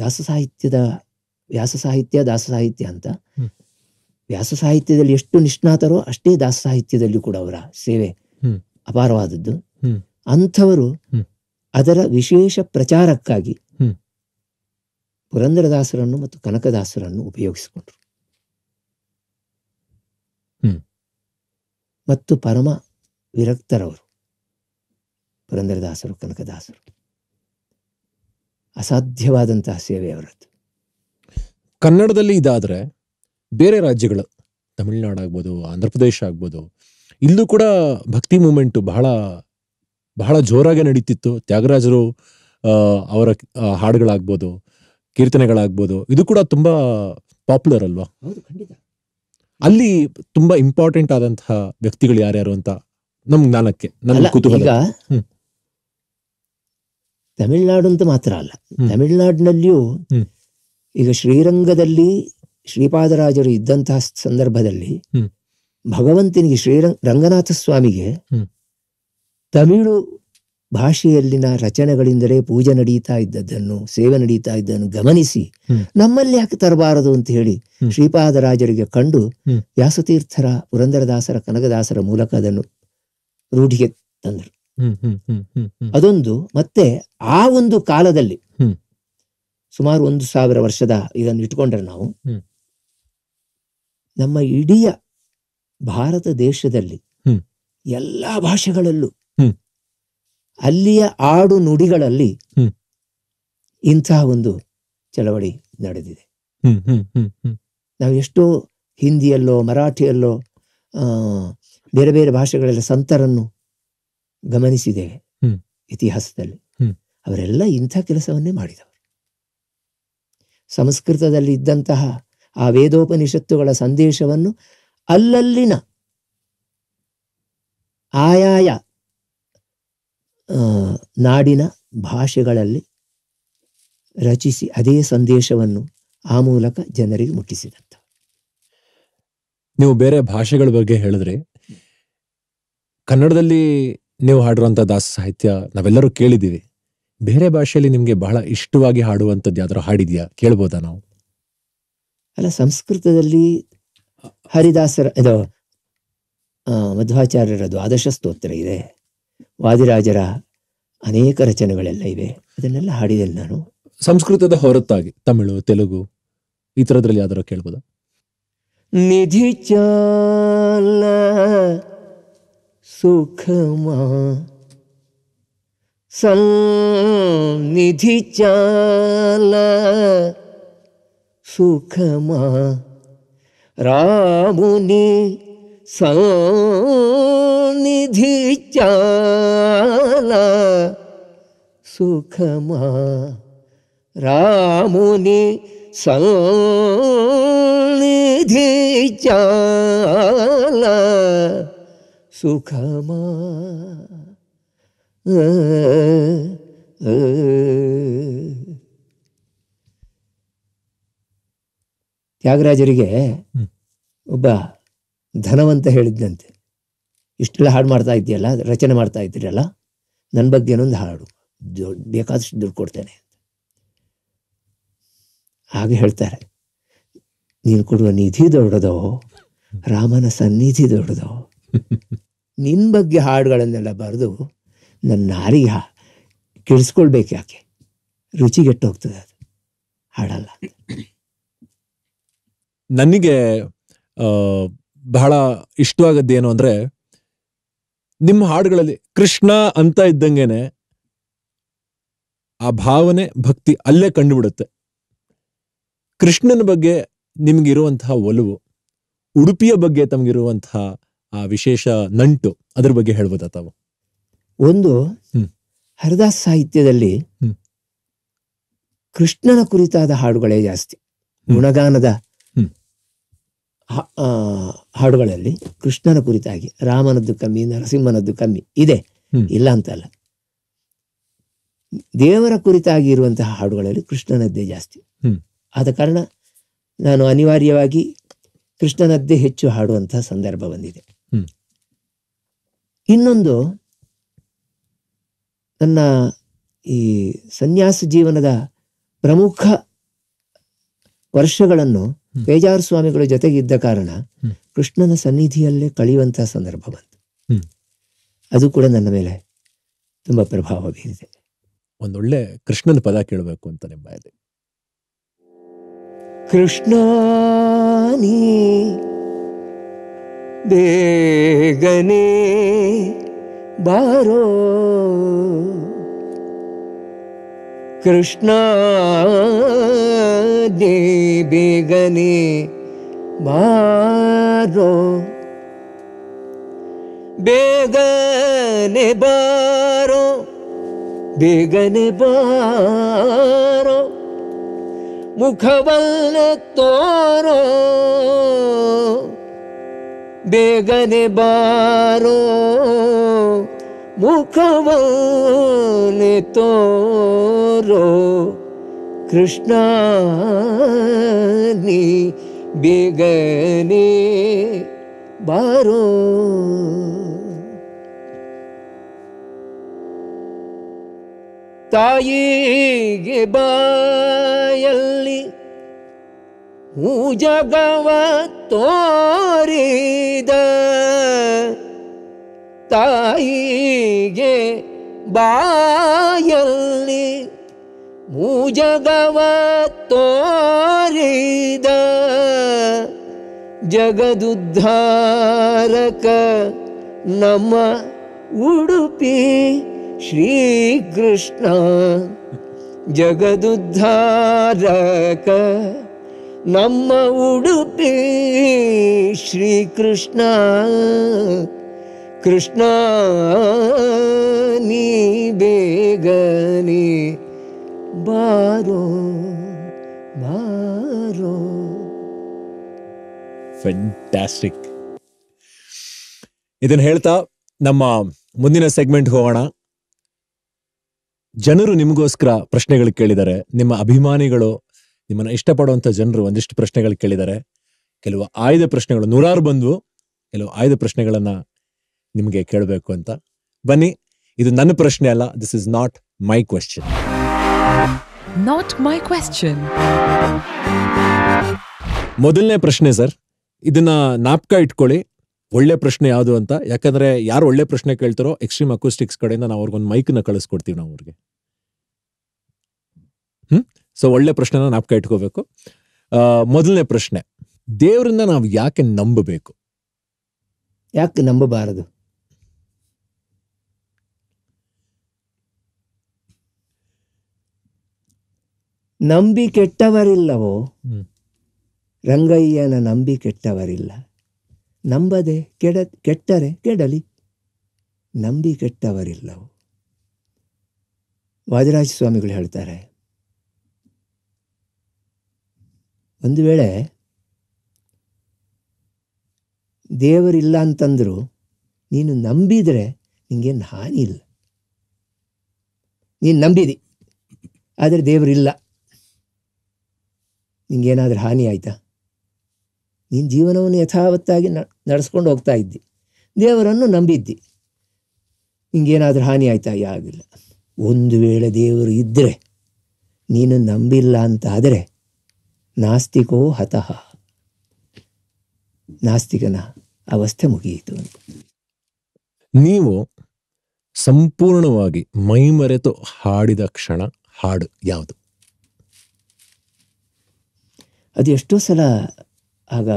[SPEAKER 2] ದಾಸ ಸಾಹಿತ್ಯದ ವ್ಯಾಸ ಸಾಹಿತ್ಯ ದಾಸ ಸಾಹಿತ್ಯ ಅಂತ ವ್ಯಾಸ ಸಾಹಿತ್ಯದಲ್ಲಿ ಎಷ್ಟು ನಿಷ್ಣಾತರೋ ಅಷ್ಟೇ ದಾಸ ಸಾಹಿತ್ಯದಲ್ಲಿ ಕೂಡ ಅವರ ಸೇವೆ ಅಪಾರವಾದದ್ದು ಅಂಥವರು ಅದರ ವಿಶೇಷ ಪ್ರಚಾರಕ್ಕಾಗಿ ಪುರಂದರದಾಸರನ್ನು ಮತ್ತು ಕನಕದಾಸರನ್ನು ಉಪಯೋಗಿಸಿಕೊಂಡರು ಮತ್ತು ಪರಮ ವಿರಕ್ತರವರು ಪುರಂದರದಾಸರು ಕನಕದಾಸರು
[SPEAKER 1] ಅಸಾಧ್ಯವಾದಂತಹ ಸೇವೆ ಅವರದ್ದು ಕನ್ನಡದಲ್ಲಿ ಇದಾದರೆ ಬೇರೆ ರಾಜ್ಯಗಳು ಆಗ್ಬೋದು ಆಂಧ್ರ ಪ್ರದೇಶ ಆಗ್ಬೋದು ಇಲ್ಲೂ ಕೂಡ ಭಕ್ತಿ ಮೂಮೆಂಟು ಬಹಳ ಬಹಳ ಜೋರಾಗಿ ನಡೀತಿತ್ತು ತ್ಯಾಗರಾಜರು ಅವರ ಹಾಡುಗಳಾಗ್ಬೋದು ಕೀರ್ತನೆಗಳಾಗ್ಬೋದು ಇದು ಕೂಡ ತುಂಬ ಪಾಪ್ಯುಲರ್ ಅಲ್ವಾ ಅಲ್ಲಿ ತುಂಬ ಇಂಪಾರ್ಟೆಂಟ್ ಆದಂತಹ ವ್ಯಕ್ತಿಗಳು ಯಾರ್ಯಾರು ಅಂತ ನಮ್ ಜ್ಞಾನಕ್ಕೆ ಕುತೂಹಲ ಈಗ ತಮಿಳ್ನಾಡು
[SPEAKER 2] ಅಂತ ಮಾತ್ರ ಅಲ್ಲ ತಮಿಳ್ನಾಡಿನಲ್ಲಿಯೂ ಈಗ ಶ್ರೀರಂಗದಲ್ಲಿ ಶ್ರೀಪಾದರಾಜರು ಇದ್ದಂತಹ ಸಂದರ್ಭದಲ್ಲಿ ಭಗವಂತನಿಗೆ ಶ್ರೀರಂಗ ರಂಗನಾಥ ಸ್ವಾಮಿಗೆ ತಮಿಳು ಭಾಷೆಯಲ್ಲಿನ ರಚನೆಗಳಿಂದಲೇ ಪೂಜೆ ನಡೀತಾ ಇದ್ದದ್ದನ್ನು ಸೇವೆ ನಡೀತಾ ಇದ್ದನ್ನು ಗಮನಿಸಿ ನಮ್ಮಲ್ಲಿ ಯಾಕೆ ತರಬಾರದು ಅಂತ ಹೇಳಿ ಶ್ರೀಪಾದರಾಜರಿಗೆ ಕಂಡು ವ್ಯಾಸತೀರ್ಥರ ಪುರಂದರದಾಸರ ಕನಕದಾಸರ ಮೂಲಕ ಅದನ್ನು ರೂಢಿಗೆ ತಂದರು ಅದೊಂದು ಮತ್ತೆ ಆ ಒಂದು ಕಾಲದಲ್ಲಿ ಸುಮಾರು ಒಂದು ಸಾವಿರ ವರ್ಷದ ಇದನ್ನು ಇಟ್ಕೊಂಡ್ರೆ ನಾವು ನಮ್ಮ ಇಡೀ ಭಾರತ ದೇಶದಲ್ಲಿ ಎಲ್ಲಾ ಭಾಷೆಗಳಲ್ಲೂ ಅಲ್ಲಿಯ ಆಡು ನುಡಿಗಳಲ್ಲಿ ಇಂತಹ ಒಂದು ಚಳವಳಿ ನಡೆದಿದೆ ನಾವು ಎಷ್ಟೋ ಹಿಂದಿಯಲ್ಲೋ ಮರಾಠಿಯಲ್ಲೋ ಬೇರೆ ಬೇರೆ ಭಾಷೆಗಳಲ್ಲಿ ಸಂತರನ್ನು ಗಮನಿಸಿದ್ದೇವೆ ಇತಿಹಾಸದಲ್ಲಿ ಅವರೆಲ್ಲ ಇಂಥ ಕೆಲಸವನ್ನೇ ಮಾಡಿದವರು ಸಂಸ್ಕೃತದಲ್ಲಿ ಇದ್ದಂತಹ ಆ ವೇದೋಪನಿಷತ್ತುಗಳ ಸಂದೇಶವನ್ನು ಅಲ್ಲಲ್ಲಿನ ಆಯಾಯ ನಾಡಿನ ಭಾಷೆಗಳಲ್ಲಿ ರಚಿಸಿ ಅದೇ ಸಂದೇಶವನ್ನು ಆ ಮೂಲಕ ಜನರಿಗೆ ಮುಟ್ಟಿಸಿದಂಥ
[SPEAKER 1] ನೀವು ಬೇರೆ ಭಾಷೆಗಳ ಬಗ್ಗೆ ಹೇಳಿದ್ರೆ ಕನ್ನಡದಲ್ಲಿ ನೀವು ಹಾಡಿರುವಂಥ ದಾಸ ಸಾಹಿತ್ಯ ನಾವೆಲ್ಲರೂ ಕೇಳಿದ್ದೀವಿ ಬೇರೆ ಭಾಷೆಯಲ್ಲಿ ನಿಮಗೆ ಬಹಳ ಇಷ್ಟವಾಗಿ ಹಾಡುವಂಥದ್ದು ಯಾವ್ದಾರು ಹಾಡಿದೆಯಾ ಕೇಳ್ಬೋದಾ ನಾವು
[SPEAKER 2] ಅಲ್ಲ ಸಂಸ್ಕೃತದಲ್ಲಿ ಹರಿದಾಸರ ಇದು ಮಧ್ವಾಚಾರ್ಯರ ದ್ವಾದಶ ಸ್ತೋತ್ರ ಇದೆ ವಾದಿರಾಜರ ಅನೇಕ ರಚನೆಗಳೆಲ್ಲ ಇವೆ ಅದನ್ನೆಲ್ಲ ಹಾಡಿದೆ
[SPEAKER 1] ನಾನು ಸಂಸ್ಕೃತದ ಹೊರತಾಗಿ ತಮಿಳು ತೆಲುಗು ಈ ಥರದ್ರಲ್ಲಿ ಯಾವ್ದಾರು ಕೇಳ್ಬೋದಾ
[SPEAKER 3] ನಿಧಿ सुखमा सन्निधि चला सुखमा रामुनि सन्निधि चला सुखमा रामुनि सन्निधि चला ಸುಖಮಾ
[SPEAKER 2] ತ್ಯಾಗರಾಜರಿಗೆ ಒಬ್ಬ ಧನವಂತ ಹೇಳಿದ್ದಂತೆ ಇಷ್ಟೆಲ್ಲ ಹಾಡು ಮಾಡ್ತಾ ಇದ್ದೀಯಲ್ಲ ರಚನೆ ಮಾಡ್ತಾ ಇದ್ದೀರಲ್ಲ ನನ್ನ ಬಗ್ಗೆ ಏನೊಂದು ಹಾಡು ಬೇಕಾದಷ್ಟು ದುಡ್ಡು ಕೊಡ್ತೇನೆ ಹಾಗೆ ಹೇಳ್ತಾರೆ ನೀನು ಕೊಡುವ ನಿಧಿ ದೊಡ್ಡದೋ ರಾಮನ ಸನ್ನಿಧಿ ದೊಡ್ಡದೋ ನಿನ್ನ ಬಗ್ಗೆ ಹಾಡುಗಳನ್ನೆಲ್ಲ ಬರೆದು ನನ್ನ ನಾರಿಗೆ ಹಾ ಕೆಡಿಸ್ಕೊಳ್ಬೇಕು ಯಾಕೆ ರುಚಿಗೆಟ್ಟೋಗ್ತದೆ ಅದು ಹಾಡಲ್ಲ
[SPEAKER 1] ನನಗೆ ಬಹಳ ಇಷ್ಟವಾಗದ್ದು ಏನು ಅಂದರೆ ನಿಮ್ಮ ಹಾಡುಗಳಲ್ಲಿ ಕೃಷ್ಣ ಅಂತ ಇದ್ದಂಗೆನೆ ಆ ಭಾವನೆ ಭಕ್ತಿ ಅಲ್ಲೇ ಕಂಡುಬಿಡುತ್ತೆ ಕೃಷ್ಣನ ಬಗ್ಗೆ ನಿಮಗಿರುವಂತಹ ಒಲವು ಉಡುಪಿಯ ಬಗ್ಗೆ ತಮಗಿರುವಂತಹ ಆ ವಿಶೇಷ ನಂಟು ಅದ್ರ ಬಗ್ಗೆ ಹೇಳ್ಬೋದಾ ತಾವು
[SPEAKER 2] ಒಂದು ಹರಿದಾಸ್ ಸಾಹಿತ್ಯದಲ್ಲಿ ಕೃಷ್ಣನ ಕುರಿತಾದ ಹಾಡುಗಳೇ ಜಾಸ್ತಿ ಗುಣಗಾನದ ಹಾಡುಗಳಲ್ಲಿ ಕೃಷ್ಣನ ಕುರಿತಾಗಿ ರಾಮನದ್ದು ಕಮ್ಮಿ ನರಸಿಂಹನದ್ದು ಕಮ್ಮಿ ಇದೆ ಇಲ್ಲ ಅಂತಲ್ಲ ದೇವರ ಕುರಿತಾಗಿ ಇರುವಂತಹ ಹಾಡುಗಳಲ್ಲಿ ಕೃಷ್ಣನದ್ದೇ ಜಾಸ್ತಿ ಆದ ಕಾರಣ ನಾನು ಅನಿವಾರ್ಯವಾಗಿ ಕೃಷ್ಣನದ್ದೇ ಹೆಚ್ಚು ಹಾಡುವಂತಹ ಸಂದರ್ಭ ಬಂದಿದೆ ಇನ್ನೊಂದು ನನ್ನ ಈ ಸನ್ಯಾಸ ಜೀವನದ ಪ್ರಮುಖ ವರ್ಷಗಳನ್ನು ಬೇಜಾರು ಸ್ವಾಮಿಗಳ ಇದ್ದ ಕಾರಣ ಕೃಷ್ಣನ ಸನ್ನಿಧಿಯಲ್ಲೇ ಕಳೆಯುವಂತಹ ಸಂದರ್ಭ ಬಂತು
[SPEAKER 1] ಅದು ಕೂಡ ನನ್ನ ಮೇಲೆ ತುಂಬಾ ಪ್ರಭಾವ ಬೀರಿದೆ ಒಂದೊಳ್ಳೆ ಕೃಷ್ಣನ ಪದ ಕೇಳಬೇಕು ಅಂತ ನಿಮ್ಮ ಕೃಷ್ಣ ನೀ
[SPEAKER 3] बेगने बारो कृष्ण बेगने बारो बेगने बारो बेगने बारो मुखबल बेगने बारो, मुखवने तोरो, क्रिष्णा नी बेगने बारो, ताईगे बायल ಜಗವ ತೋರಿದ ತಾಯಿಗೆ ಬಾಯಲ್ಲಿ ಮೂಜಗವ ತೋರಿದ ಜಗದುದ್ಧಾರಕ ನಮ್ಮ ಉಡುಪಿ ಶ್ರೀಕೃಷ್ಣ ಜಗದುದ್ಧಾರಕ ನಮ್ಮ ಉಡುಪಿ ಶ್ರೀಕೃಷ್ಣ ಕೃಷ್ಣ ನೀ ಬೇಗನೆ ಬಾರೋ ಬಾರೋ
[SPEAKER 1] ಫ್ಯಾಂಟಾಸ್ಟಿಕ್ ಇದನ್ನು ಹೇಳ್ತಾ ನಮ್ಮ ಮುಂದಿನ ಸೆಗ್ಮೆಂಟ್ ಹೋಗೋಣ ಜನರು ನಿಮಗೋಸ್ಕರ ಪ್ರಶ್ನೆಗಳು ಕೇಳಿದ್ದಾರೆ ನಿಮ್ಮ ಅಭಿಮಾನಿಗಳು ನಿಮ್ಮನ್ನ ಇಷ್ಟಪಡುವಂತ ಜನರು ಒಂದಿಷ್ಟು ಪ್ರಶ್ನೆಗಳು ಕೇಳಿದ್ದಾರೆ ಕೆಲವು ಆಯ್ದ ಪ್ರಶ್ನೆಗಳು ನೂರಾರು ಬಂದವು ಕೆಲವು ಆಯ್ದ ಪ್ರಶ್ನೆಗಳನ್ನ ನಿಮಗೆ ಕೇಳಬೇಕು ಅಂತ ಬನ್ನಿ ಇದು ನನ್ನ ಪ್ರಶ್ನೆ ಅಲ್ಲ this is not my question
[SPEAKER 5] not my question
[SPEAKER 1] ಮೊದಲನೇ ಪ್ರಶ್ನೆ ಸರ್ ಇದನ್ನ ನಾಪ್ಕ ಇಟ್ಕೊಳ್ಳಿ ಒಳ್ಳೆ ಪ್ರಶ್ನೆ ಯಾವುದು ಅಂತ ಯಾಕಂದ್ರೆ ಯಾರು ಒಳ್ಳೆ ಪ್ರಶ್ನೆ ಕೇಳ್ತಾರೋ ಎಕ್ಸ್ಟ್ರೀಮ್ ಅಕೋಸ್ಟಿಕ್ಸ್ ಕಡೆಯಿಂದ ನಾವು ಅವ್ರಿಗೊಂದು ಮೈಕ್ನ ಕಳಿಸ್ಕೊಡ್ತೀವಿ ನಾವು ಅವ್ರಿಗೆ ಸೊ ಒಳ್ಳೆ ಪ್ರಶ್ನೆನ ನಾಪ್ಕ ಇಟ್ಕೋಬೇಕು ಮೊದಲನೇ ಪ್ರಶ್ನೆ ದೇವರನ್ನ ನಾವು ಯಾಕೆ ನಂಬಬೇಕು ಯಾಕೆ ನಂಬಬಾರದು
[SPEAKER 2] ನಂಬಿ ಕೆಟ್ಟವರಿಲ್ಲವೋ ರಂಗಯ್ಯನ ನಂಬಿ ಕೆಟ್ಟವರಿಲ್ಲ ನಂಬದೆ ಕೆಡ ಕೆಟ್ಟರೆ ಕೆಡಲಿ ನಂಬಿ ಕೆಟ್ಟವರಿಲ್ಲವೋ ವಾದಿರಾಜ ಸ್ವಾಮಿಗಳು ಹೇಳ್ತಾರೆ ಒಂದು ವೇಳೆ ದೇವರಿಲ್ಲ ಅಂತಂದರೂ ನೀನು ನಂಬಿದರೆ ನಿಂಗೇನು ಹಾನಿ ಇಲ್ಲ ನೀನು ನಂಬಿದಿ ಆದರೆ ದೇವರಿಲ್ಲ ನಿಂಗೇನಾದರೂ ಹಾನಿ ಆಯಿತಾ ನೀನು ಜೀವನವನ್ನು ಯಥಾವತ್ತಾಗಿ ನಡೆಸ್ಕೊಂಡು ಹೋಗ್ತಾ ಇದ್ದಿ ದೇವರನ್ನು ನಂಬಿದ್ದಿ ನಿಂಗೇನಾದರೂ ಹಾನಿ ಆಯಿತಾ ಯಾವಾಗಿಲ್ಲ ಒಂದು ವೇಳೆ ದೇವರು ಇದ್ದರೆ ನೀನು ನಂಬಿಲ್ಲ ಅಂತಾದರೆ ನಾಸ್ತಿಕೋ ಹತಃ
[SPEAKER 1] ನಾಸ್ತಿಕನ ಅವಸ್ಥೆ ಮುಗಿಯಿತು ನೀವು ಸಂಪೂರ್ಣವಾಗಿ ಮೈಮರೆತು ಹಾಡಿದ ಕ್ಷಣ ಹಾಡು ಯಾವುದು ಅದು ಎಷ್ಟೋ ಸಲ ಆಗ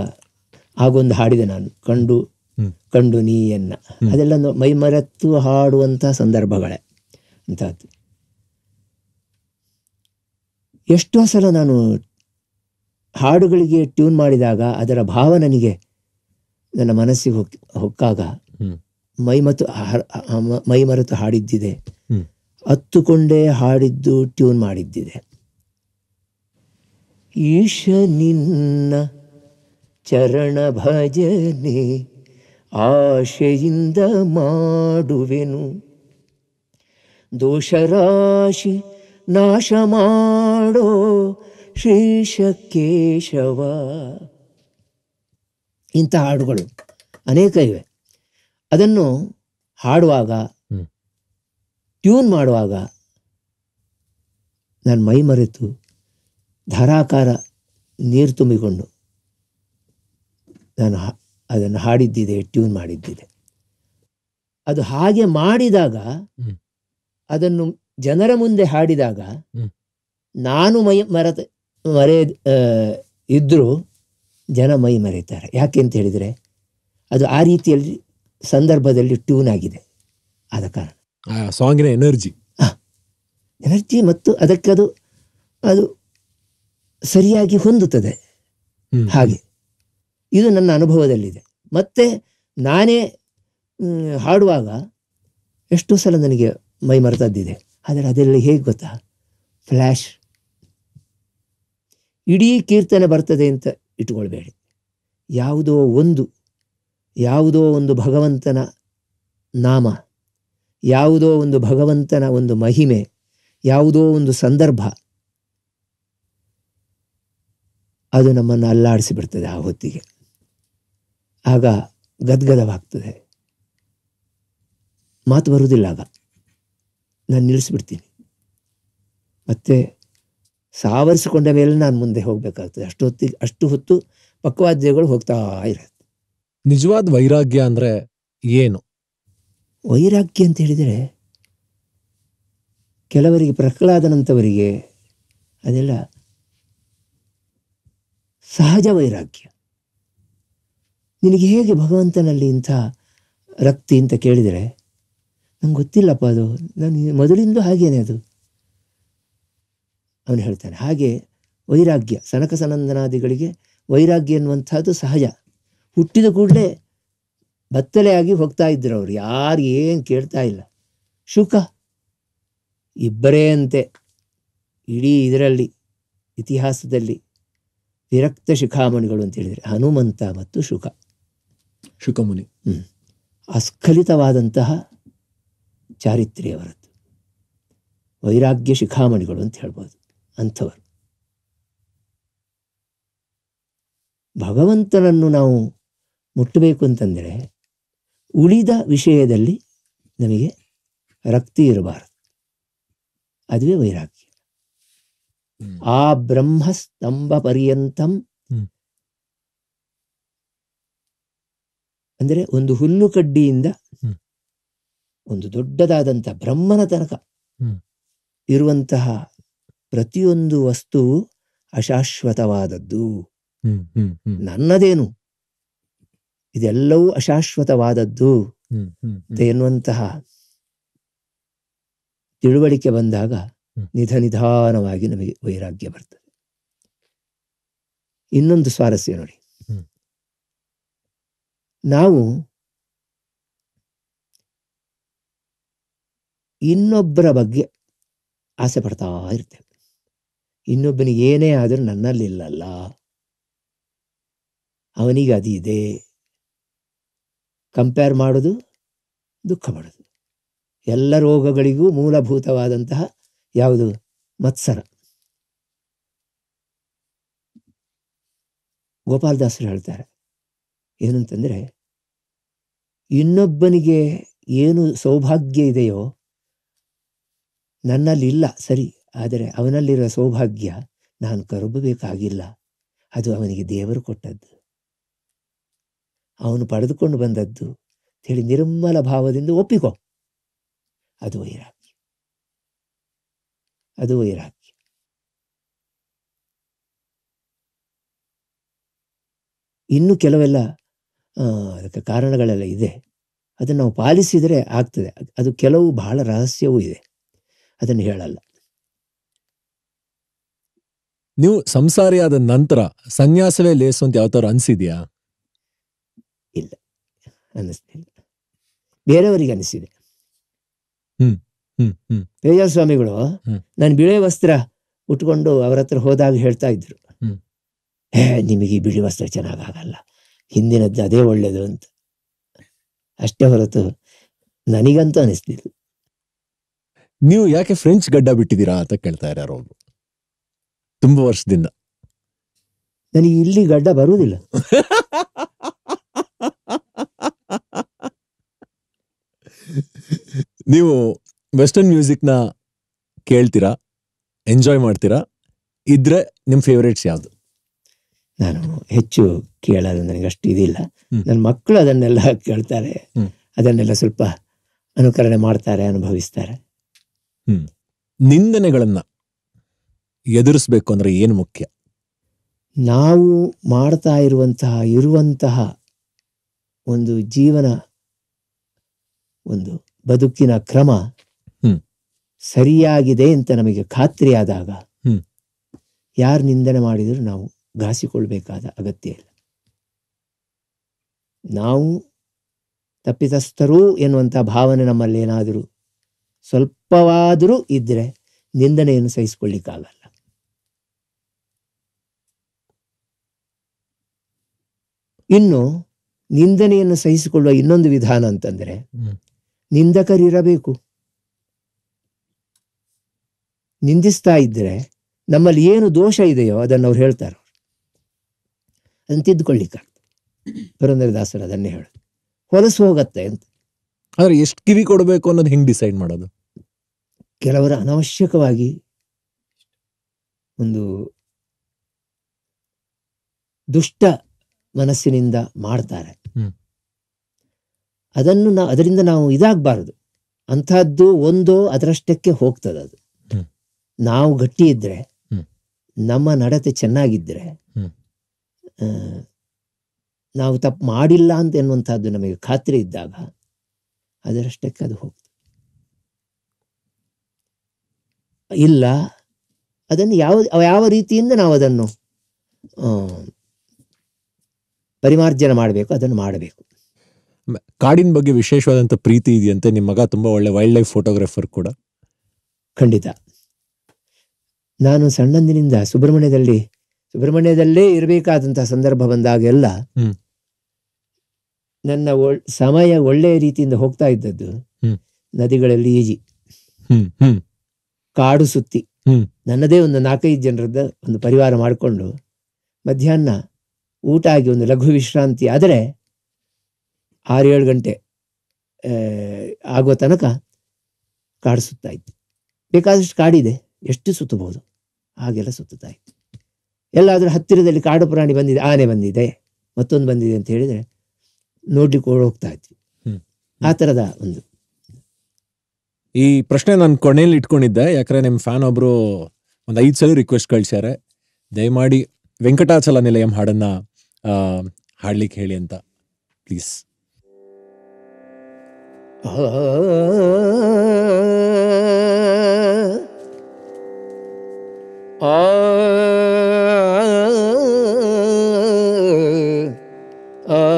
[SPEAKER 2] ಆಗೊಂದು ಹಾಡಿದೆ ನಾನು ಕಂಡು ಕಂಡು ನೀಯನ್ನ ಅದೆಲ್ಲ ಮೈಮರೆತು ಹಾಡುವಂತಹ ಸಂದರ್ಭಗಳೇ ಅಂತ ಎಷ್ಟೋ ಸಲ ನಾನು ಹಾಡುಗಳಿಗೆ ಟ್ಯೂನ್ ಮಾಡಿದಾಗ ಅದರ ಭಾವ ನನಗೆ ನನ್ನ ಮನಸ್ಸಿಗೆ ಹೊಕ್ ಹೊಕ್ಕಾಗ ಮೈ ಮತ್ತು ಮೈ ಮರೆತು ಹಾಡಿದ್ದಿದೆ ಹತ್ತುಕೊಂಡೇ ಹಾಡಿದ್ದು ಟ್ಯೂನ್ ಮಾಡಿದ್ದಿದೆ ಈಶ ನಿನ್ನ ಚರಣ ಭಜನೆ ಆಶೆಯಿಂದ ಮಾಡುವೆನು
[SPEAKER 3] ದೋಷರಾಶಿ ನಾಶ ಮಾಡೋ ಕೇಶವ
[SPEAKER 2] ಇಂಥ ಹಾಡುಗಳು ಅನೇಕ ಇವೆ ಅದನ್ನು ಹಾಡುವಾಗ ಟ್ಯೂನ್ ಮಾಡುವಾಗ ನಾನು ಮೈ ಮರೆತು ಧಾರಾಕಾರ ನೀರು ತುಂಬಿಕೊಂಡು ನಾನು ಅದನ್ನು ಹಾಡಿದ್ದಿದೆ ಟ್ಯೂನ್ ಮಾಡಿದ್ದಿದೆ ಅದು ಹಾಗೆ ಮಾಡಿದಾಗ ಅದನ್ನು ಜನರ ಮುಂದೆ ಹಾಡಿದಾಗ ನಾನು ಮೈ ಮರೆತ ಮರೆ ಇದ್ದರೂ ಜನ ಮೈ ಮರೀತಾರೆ ಯಾಕೆ ಅಂತ ಹೇಳಿದರೆ ಅದು ಆ ರೀತಿಯಲ್ಲಿ ಸಂದರ್ಭದಲ್ಲಿ ಟ್ಯೂನ್ ಆಗಿದೆ ಆದ ಕಾರಣ ಸಾಂಗಿನ ಎನರ್ಜಿ ಎನರ್ಜಿ ಮತ್ತು ಅದಕ್ಕೆ ಅದು ಅದು ಸರಿಯಾಗಿ ಹೊಂದುತ್ತದೆ ಹಾಗೆ ಇದು ನನ್ನ ಅನುಭವದಲ್ಲಿದೆ ಮತ್ತೆ ನಾನೇ ಹಾಡುವಾಗ ಎಷ್ಟೋ ಸಲ ನನಗೆ ಮೈ ಮರೆತದ್ದಿದೆ ಆದರೆ ಅದೆಲ್ಲ ಹೇಗೆ ಗೊತ್ತಾ ಫ್ಲ್ಯಾಶ್ ಇಡೀ ಕೀರ್ತನೆ ಬರ್ತದೆ ಅಂತ ಇಟ್ಕೊಳ್ಬೇಡಿ ಯಾವುದೋ ಒಂದು ಯಾವುದೋ ಒಂದು ಭಗವಂತನ ನಾಮ ಯಾವುದೋ ಒಂದು ಭಗವಂತನ ಒಂದು ಮಹಿಮೆ ಯಾವುದೋ ಒಂದು ಸಂದರ್ಭ ಅದು ನಮ್ಮನ್ನು ಅಲ್ಲಾಡಿಸಿ ಬಿಡ್ತದೆ ಆ ಹೊತ್ತಿಗೆ ಆಗ ಗದ್ಗದವಾಗ್ತದೆ ಮಾತು ಬರುವುದಿಲ್ಲ ಆಗ ನಾನು ನಿಲ್ಲಿಸ್ಬಿಡ್ತೀನಿ ಮತ್ತೆ ಸಾವರಿಸಿಕೊಂಡ ಮೇಲೆ ನಾನು ಮುಂದೆ ಹೋಗಬೇಕಾಗ್ತದೆ ಅಷ್ಟು ಹೊತ್ತಿಗೆ ಅಷ್ಟು ಹೊತ್ತು ಪಕ್ವಾದ್ಯಗಳು ಹೋಗ್ತಾ ಇರುತ್ತೆ ನಿಜವಾದ ವೈರಾಗ್ಯ ಅಂದರೆ ಏನು ವೈರಾಗ್ಯ ಅಂತ ಹೇಳಿದರೆ ಕೆಲವರಿಗೆ ಪ್ರಹ್ಲಾದನಂತವರಿಗೆ ಅದೆಲ್ಲ ಸಹಜ ವೈರಾಗ್ಯ ನಿನಗೆ ಹೇಗೆ ಭಗವಂತನಲ್ಲಿ ಇಂಥ ರಕ್ತಿ ಅಂತ ಕೇಳಿದರೆ ನಂಗೆ ಗೊತ್ತಿಲ್ಲಪ್ಪ ಅದು ನಾನು ಮೊದಲಿಂದ ಹಾಗೇನೆ ಅದು ಅವನು ಹೇಳ್ತಾನೆ ಹಾಗೆ ವೈರಾಗ್ಯ ಸನಕ ಸನಂದನಾದಿಗಳಿಗೆ ವೈರಾಗ್ಯ ಎನ್ನುವಂಥದ್ದು ಸಹಜ ಹುಟ್ಟಿದ ಕೂಡಲೇ ಬತ್ತಲೆಯಾಗಿ ಹೋಗ್ತಾ ಇದ್ರು ಅವರು ಯಾರು ಏನು ಕೇಳ್ತಾ ಇಲ್ಲ ಶುಕ ಇಬ್ಬರೇ ಅಂತೆ ಇಡೀ ಇದರಲ್ಲಿ ಇತಿಹಾಸದಲ್ಲಿ ವಿರಕ್ತ ಶಿಖಾಮಣಿಗಳು ಅಂತ ಹೇಳಿದರೆ ಹನುಮಂತ ಮತ್ತು ಶುಕ ಶುಕಮುನಿ ಅಸ್ಖಲಿತವಾದಂತಹ ಚಾರಿತ್ರ್ಯವರದ್ದು ವೈರಾಗ್ಯ ಶಿಖಾಮಣಿಗಳು ಅಂತ ಹೇಳ್ಬೋದು ಅಂಥವರು ಭಗವಂತನನ್ನು ನಾವು ಮುಟ್ಟಬೇಕು ಅಂತಂದರೆ ಉಳಿದ ವಿಷಯದಲ್ಲಿ ನಮಗೆ ರಕ್ತಿ ಇರಬಾರದು ಅದುವೇ ವೈರಾಗ್ಯ ಆ ಬ್ರಹ್ಮಸ್ತಂಭ ಪರ್ಯಂತಂ ಅಂದರೆ ಒಂದು ಹುಲ್ಲು ಕಡ್ಡಿಯಿಂದ ಒಂದು ದೊಡ್ಡದಾದಂಥ ಬ್ರಹ್ಮನ ತನಕ ಇರುವಂತಹ ಪ್ರತಿಯೊಂದು ವಸ್ತು ಅಶಾಶ್ವತವಾದದ್ದು ನನ್ನದೇನು ಇದೆಲ್ಲವೂ ಅಶಾಶ್ವತವಾದದ್ದು ಎನ್ನುವಂತಹ ತಿಳುವಳಿಕೆ ಬಂದಾಗ ನಿಧ ನಿಧಾನವಾಗಿ ನಮಗೆ ವೈರಾಗ್ಯ ಬರ್ತದೆ ಇನ್ನೊಂದು ಸ್ವಾರಸ್ಯ ನೋಡಿ ನಾವು ಇನ್ನೊಬ್ಬರ ಬಗ್ಗೆ ಆಸೆ ಪಡ್ತಾ ಇರ್ತೇವೆ ಇನ್ನೊಬ್ಬನಿಗೆ ಏನೇ ಆದರೂ ನನ್ನಲ್ಲಿಲ್ಲಲ್ಲ ಅವನಿಗೆ ಅದು ಇದೆ ಕಂಪೇರ್ ಮಾಡೋದು ದುಃಖ ಮಾಡೋದು ಎಲ್ಲ ರೋಗಗಳಿಗೂ ಮೂಲಭೂತವಾದಂತಹ ಯಾವುದು ಮತ್ಸರ ಗೋಪಾಲದಾಸರು ಹೇಳ್ತಾರೆ ಏನಂತಂದರೆ ಇನ್ನೊಬ್ಬನಿಗೆ ಏನು ಸೌಭಾಗ್ಯ ಇದೆಯೋ ನನ್ನಲ್ಲಿಲ್ಲ ಸರಿ ಆದರೆ ಅವನಲ್ಲಿರುವ ಸೌಭಾಗ್ಯ ನಾನು ಕರಬಬೇಕಾಗಿಲ್ಲ ಅದು ಅವನಿಗೆ ದೇವರು ಕೊಟ್ಟದ್ದು ಅವನು ಪಡೆದುಕೊಂಡು ಬಂದದ್ದು ಹೇಳಿ ನಿರ್ಮಲ ಭಾವದಿಂದ ಒಪ್ಪಿಕೊ ಅದು ವೈರಾಗ್ಯ ಅದು ವೈರಾಗ್ಯ ಇನ್ನು ಕೆಲವೆಲ್ಲ ಅದಕ್ಕೆ ಕಾರಣಗಳೆಲ್ಲ ಇದೆ ಅದನ್ನು ನಾವು ಪಾಲಿಸಿದರೆ ಆಗ್ತದೆ
[SPEAKER 1] ಅದು ಕೆಲವು ಬಹಳ ರಹಸ್ಯವೂ ಇದೆ ಅದನ್ನು ಹೇಳಲ್ಲ ನೀವು ಸಂಸಾರಿಯಾದ ನಂತರ ಸನ್ಯಾಸವೇ ಲೇಸು ಅಂತ ಯಾವತ್ತಾರು ಅನಿಸಿದ್ಯಾ ಇಲ್ಲ ಅನ್ನಿಸ್ತಿಲ್ಲ ಬೇರೆಯವರಿಗೆ ಅನಿಸಿದೆ
[SPEAKER 4] ಹ್ಮ್
[SPEAKER 2] ಹ್ಮ್ ಹ್ಮ್ ಸ್ವಾಮಿಗಳು ನಾನು ಬಿಳಿ ವಸ್ತ್ರ ಉಟ್ಕೊಂಡು ಅವ್ರ ಹತ್ರ ಹೋದಾಗ ಹೇಳ್ತಾ ಇದ್ರು ಹೇ ನಿಮಗೆ ಈ ಬಿಳಿ ವಸ್ತ್ರ ಆಗಲ್ಲ ಹಿಂದಿನದ್ದು ಅದೇ ಒಳ್ಳೇದು ಅಂತ ಅಷ್ಟೇ ಹೊರತು ನನಗಂತೂ
[SPEAKER 1] ಅನಿಸ್ತಿದ್ರು ನೀವು ಯಾಕೆ ಫ್ರೆಂಚ್ ಗಡ್ಡ ಬಿಟ್ಟಿದ್ದೀರಾ ಅಂತ ಕೇಳ್ತಾ ಇರೋರು ತುಂಬಾ ವರ್ಷದಿಂದ ನನಗೆ ಇಲ್ಲಿ ಗಡ್ಡ ಬರುವುದಿಲ್ಲ ನೀವು ವೆಸ್ಟರ್ನ್ ಮ್ಯೂಸಿಕ್ನ ಕೇಳ್ತೀರಾ ಎಂಜಾಯ್ ಮಾಡ್ತೀರಾ ಇದ್ರೆ ನಿಮ್ಮ ಫೇವ್ರೇಟ್ಸ್ ಯಾವುದು ನಾನು ಹೆಚ್ಚು ಕೇಳೋದು ನನಗೆ
[SPEAKER 2] ಅಷ್ಟು ಇದಿಲ್ಲ ನನ್ನ ಮಕ್ಕಳು ಅದನ್ನೆಲ್ಲ ಕೇಳ್ತಾರೆ ಅದನ್ನೆಲ್ಲ ಸ್ವಲ್ಪ ಅನುಕರಣೆ
[SPEAKER 1] ಮಾಡ್ತಾರೆ ಅನುಭವಿಸ್ತಾರೆ ನಿಂದನೆಗಳನ್ನು ಎದುರಿಸ್ಬೇಕು ಅಂದ್ರೆ ಏನು ಮುಖ್ಯ
[SPEAKER 2] ನಾವು ಮಾಡ್ತಾ ಇರುವಂತಹ ಇರುವಂತಹ ಒಂದು ಜೀವನ ಒಂದು ಬದುಕಿನ ಕ್ರಮ ಸರಿಯಾಗಿದೆ ಅಂತ ನಮಗೆ ಖಾತ್ರಿ ಆದಾಗ ಯಾರು ನಿಂದನೆ ಮಾಡಿದರೂ ನಾವು ಘಾಸಿಕೊಳ್ಬೇಕಾದ ಅಗತ್ಯ ಇಲ್ಲ ನಾವು ತಪ್ಪಿತಸ್ಥರು ಎನ್ನುವಂತಹ ಭಾವನೆ ನಮ್ಮಲ್ಲಿ ಏನಾದರೂ ಸ್ವಲ್ಪವಾದರೂ ಇದ್ದರೆ ನಿಂದನೆಯನ್ನು ಸಹಿಸಿಕೊಳ್ಳಿಕ್ಕಾಗಲ್ಲ ಇನ್ನು ನಿಂದನೆಯನ್ನು ಸಹಿಸಿಕೊಳ್ಳುವ ಇನ್ನೊಂದು ವಿಧಾನ ಅಂತಂದ್ರೆ ನಿಂದಕರಿರಬೇಕು ನಿಂದಿಸ್ತಾ ಇದ್ರೆ ನಮ್ಮಲ್ಲಿ ಏನು ದೋಷ ಇದೆಯೋ ಅದನ್ನು ಅವ್ರು ಹೇಳ್ತಾರೆ ಅದನ್ನು ತಿದ್ದುಕೊಳ್ಳಿಕ್ಕಾಗ್ತದೆ ದಾಸರು ಅದನ್ನೇ ಹೇಳು ಹೊಲಸು ಹೋಗತ್ತೆ ಅಂತ ಆದ್ರೆ ಎಷ್ಟು ಕಿವಿ ಕೊಡಬೇಕು ಅನ್ನೋದು ಹೆಂಗೆ ಡಿಸೈಡ್ ಮಾಡೋದು ಕೆಲವರು ಅನವಶ್ಯಕವಾಗಿ ಒಂದು ದುಷ್ಟ ಮನಸ್ಸಿನಿಂದ ಮಾಡ್ತಾರೆ ಅದನ್ನು ನಾವು ಅದರಿಂದ ನಾವು ಇದಾಗಬಾರದು ಅಂಥದ್ದು ಒಂದೋ ಅದರಷ್ಟಕ್ಕೆ ಹೋಗ್ತದೆ ಅದು ನಾವು ಗಟ್ಟಿ ಇದ್ರೆ ನಮ್ಮ ನಡತೆ ಚೆನ್ನಾಗಿದ್ರೆ ನಾವು ತಪ್ಪು ಮಾಡಿಲ್ಲ ಅಂತ ಎನ್ನುವಂಥದ್ದು ನಮಗೆ ಖಾತ್ರಿ ಇದ್ದಾಗ ಅದರಷ್ಟಕ್ಕೆ ಅದು ಹೋಗ್ತದೆ ಇಲ್ಲ ಅದನ್ನು ಯಾವ ಯಾವ ರೀತಿಯಿಂದ ನಾವು ಅದನ್ನು ಪರಿಮಾರ್ಜನೆ
[SPEAKER 1] ಮಾಡಬೇಕು ಅದನ್ನು ಮಾಡಬೇಕು ಕಾಡಿನ ಬಗ್ಗೆ ವಿಶೇಷವಾದಂಥ ಪ್ರೀತಿ ಇದೆಯಂತೆ ನಿಮ್ಮ ಮಗ ತುಂಬ ಒಳ್ಳೆ ವೈಲ್ಡ್ ಲೈಫ್ ಫೋಟೋಗ್ರಾಫರ್ ಕೂಡ ಖಂಡಿತ
[SPEAKER 2] ನಾನು ಸಣ್ಣಂದಿನಿಂದ ಸುಬ್ರಹ್ಮಣ್ಯದಲ್ಲಿ
[SPEAKER 1] ಸುಬ್ರಹ್ಮಣ್ಯದಲ್ಲೇ
[SPEAKER 2] ಇರಬೇಕಾದಂತಹ ಸಂದರ್ಭ ಬಂದಾಗೆಲ್ಲ ನನ್ನ ಸಮಯ ಒಳ್ಳೆಯ ರೀತಿಯಿಂದ ಹೋಗ್ತಾ ಇದ್ದದ್ದು ನದಿಗಳಲ್ಲಿ ಈಜಿ ಕಾಡು ಸುತ್ತಿ ನನ್ನದೇ ಒಂದು ನಾಲ್ಕೈದು ಜನರದ್ದು ಒಂದು ಪರಿವಾರ ಮಾಡಿಕೊಂಡು ಮಧ್ಯಾಹ್ನ ಊಟ ಆಗಿ ಒಂದು ಲಘು ವಿಶ್ರಾಂತಿ ಆದರೆ ಏಳು ಗಂಟೆ ಆಗುವ ತನಕ ಕಾಡಿಸುತ್ತಾ ಇತ್ತು ಬೇಕಾದಷ್ಟು ಕಾಡಿದೆ ಎಷ್ಟು ಸುತ್ತಬಹುದು ಹಾಗೆಲ್ಲ ಸುತ್ತುತ್ತಾ ಇತ್ತು ಎಲ್ಲಾದರೂ ಹತ್ತಿರದಲ್ಲಿ ಕಾಡು ಪ್ರಾಣಿ ಬಂದಿದೆ ಆನೆ ಬಂದಿದೆ ಮತ್ತೊಂದು ಬಂದಿದೆ ಅಂತ ಹೇಳಿದರೆ ನೋಡ್ಲಿಕ್ಕೆ ಹೋಗ್ತಾ ಇದ್ವಿ ಆ ಥರದ ಒಂದು
[SPEAKER 1] ಈ ಪ್ರಶ್ನೆ ನಾನು ಕೊನೆಯಲ್ಲಿ ಇಟ್ಕೊಂಡಿದ್ದೆ ಯಾಕಂದ್ರೆ ನಿಮ್ಮ ಫ್ಯಾನ್ ಒಬ್ಬರು ಒಂದು ಐದು ಸಲ ರಿಕ್ವೆಸ್ಟ್ ಕಳಿಸ್ಯಾರೆ ದಯಮಾಡಿ ವೆಂಕಟಾಚಲ ನಿಲಯಂ ಹಾಡನ್ನು ಹಾಡ್ಲಿಕ್ಕೆ ಹೇಳಿ ಅಂತ ಪ್ಲೀಸ್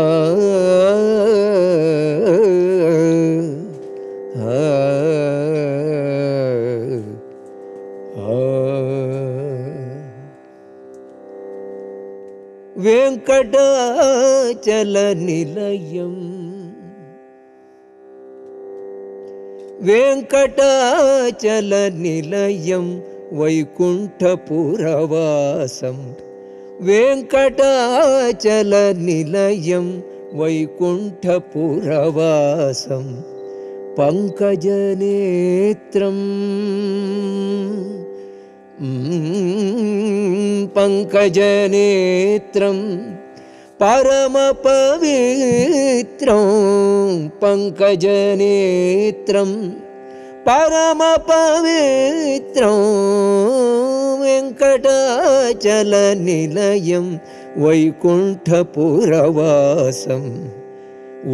[SPEAKER 3] ಆ वेङ्कटाचलनिलयम् वेङ्कटाचलनिलयं वैकुण्ठपुरवासं वेङ्कटाचलनिलयं वैकुण्ठपुरवासं पङ्कजनेत्रम् पङ्कजनेत्रं परमपवित्रं पङ्कजनेत्रं परमपवित्रं वेङ्कटाचलनिलयं वैकुण्ठपुरवासं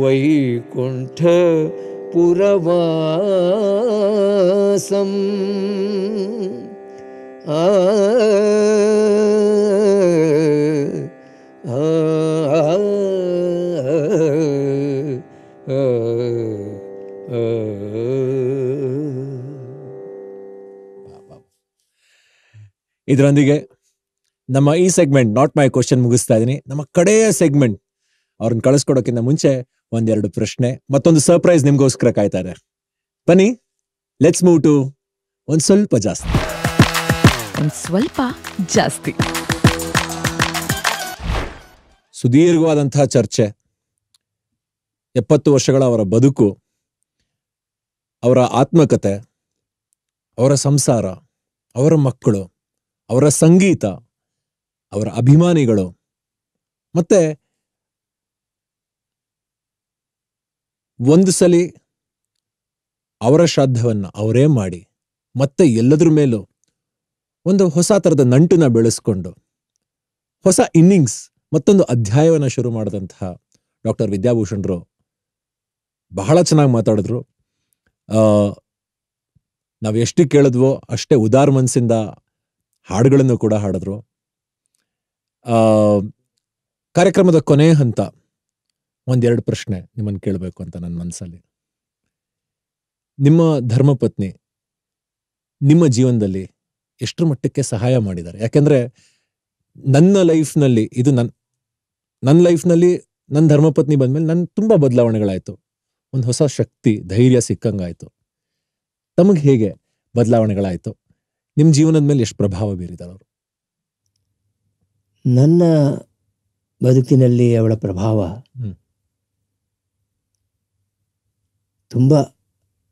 [SPEAKER 3] वैकुण्ठपुरवासम्
[SPEAKER 1] ಇದರೊಂದಿಗೆ ನಮ್ಮ ಈ ಸೆಗ್ಮೆಂಟ್ ನಾಟ್ ಮೈ ಕ್ವಶನ್ ಮುಗಿಸ್ತಾ ಇದ್ದೀನಿ ನಮ್ಮ ಕಡೆಯ ಸೆಗ್ಮೆಂಟ್ ಅವ್ರನ್ನ ಕಳಿಸ್ಕೊಡೋಕ್ಕಿಂತ ಮುಂಚೆ ಒಂದೆರಡು ಪ್ರಶ್ನೆ ಮತ್ತೊಂದು ಸರ್ಪ್ರೈಸ್ ನಿಮಗೋಸ್ಕರ ಕಾಯ್ತಾ ಇದೆ ಬನ್ನಿ ಲೆಟ್ಸ್ ಮೂವ್ ಟು ಒಂದು ಸ್ವಲ್ಪ ಜಾಸ್ತಿ ಒಂದು ಸ್ವಲ್ಪ ಜಾಸ್ತಿ ಸುದೀರ್ಘವಾದಂತಹ ಚರ್ಚೆ ಎಪ್ಪತ್ತು ವರ್ಷಗಳ ಅವರ ಬದುಕು ಅವರ ಆತ್ಮಕತೆ ಅವರ ಸಂಸಾರ ಅವರ ಮಕ್ಕಳು ಅವರ ಸಂಗೀತ ಅವರ ಅಭಿಮಾನಿಗಳು ಮತ್ತೆ ಒಂದು ಸಲಿ ಅವರ ಶ್ರಾದ್ದವನ್ನು ಅವರೇ ಮಾಡಿ ಮತ್ತೆ ಎಲ್ಲದರ ಮೇಲೂ ಒಂದು ಹೊಸ ಥರದ ನಂಟನ್ನ ಬೆಳೆಸ್ಕೊಂಡು ಹೊಸ ಇನ್ನಿಂಗ್ಸ್ ಮತ್ತೊಂದು ಅಧ್ಯಾಯವನ್ನು ಶುರು ಮಾಡಿದಂತಹ ಡಾಕ್ಟರ್ ವಿದ್ಯಾಭೂಷಣರು ಬಹಳ ಚೆನ್ನಾಗಿ ಮಾತಾಡಿದ್ರು ನಾವು ಎಷ್ಟು ಕೇಳಿದ್ವೋ ಅಷ್ಟೇ ಉದಾರ ಮನಸ್ಸಿಂದ ಹಾಡುಗಳನ್ನು ಕೂಡ ಹಾಡಿದ್ರು ಕಾರ್ಯಕ್ರಮದ ಕೊನೆ ಹಂತ ಒಂದೆರಡು ಪ್ರಶ್ನೆ ನಿಮ್ಮನ್ನು ಕೇಳಬೇಕು ಅಂತ ನನ್ನ ಮನಸ್ಸಲ್ಲಿ ನಿಮ್ಮ ಧರ್ಮಪತ್ನಿ ನಿಮ್ಮ ಜೀವನದಲ್ಲಿ ಎಷ್ಟರ ಮಟ್ಟಕ್ಕೆ ಸಹಾಯ ಮಾಡಿದ್ದಾರೆ ಯಾಕೆಂದ್ರೆ ನನ್ನ ಲೈಫ್ನಲ್ಲಿ ಇದು ನನ್ ನನ್ನ ಲೈಫ್ನಲ್ಲಿ ನನ್ನ ಧರ್ಮಪತ್ನಿ ಬಂದ್ಮೇಲೆ ನನ್ನ ತುಂಬಾ ಬದಲಾವಣೆಗಳಾಯ್ತು ಒಂದು ಹೊಸ ಶಕ್ತಿ ಧೈರ್ಯ ಸಿಕ್ಕಂಗಾಯ್ತು ತಮಗೆ ಹೇಗೆ ಬದಲಾವಣೆಗಳಾಯ್ತು ನಿಮ್ಮ ಜೀವನದ ಮೇಲೆ ಎಷ್ಟು ಪ್ರಭಾವ ಬೀರಿದ್ದಾರೆ ಅವರು
[SPEAKER 2] ನನ್ನ ಬದುಕಿನಲ್ಲಿ ಅವಳ ಪ್ರಭಾವ ತುಂಬ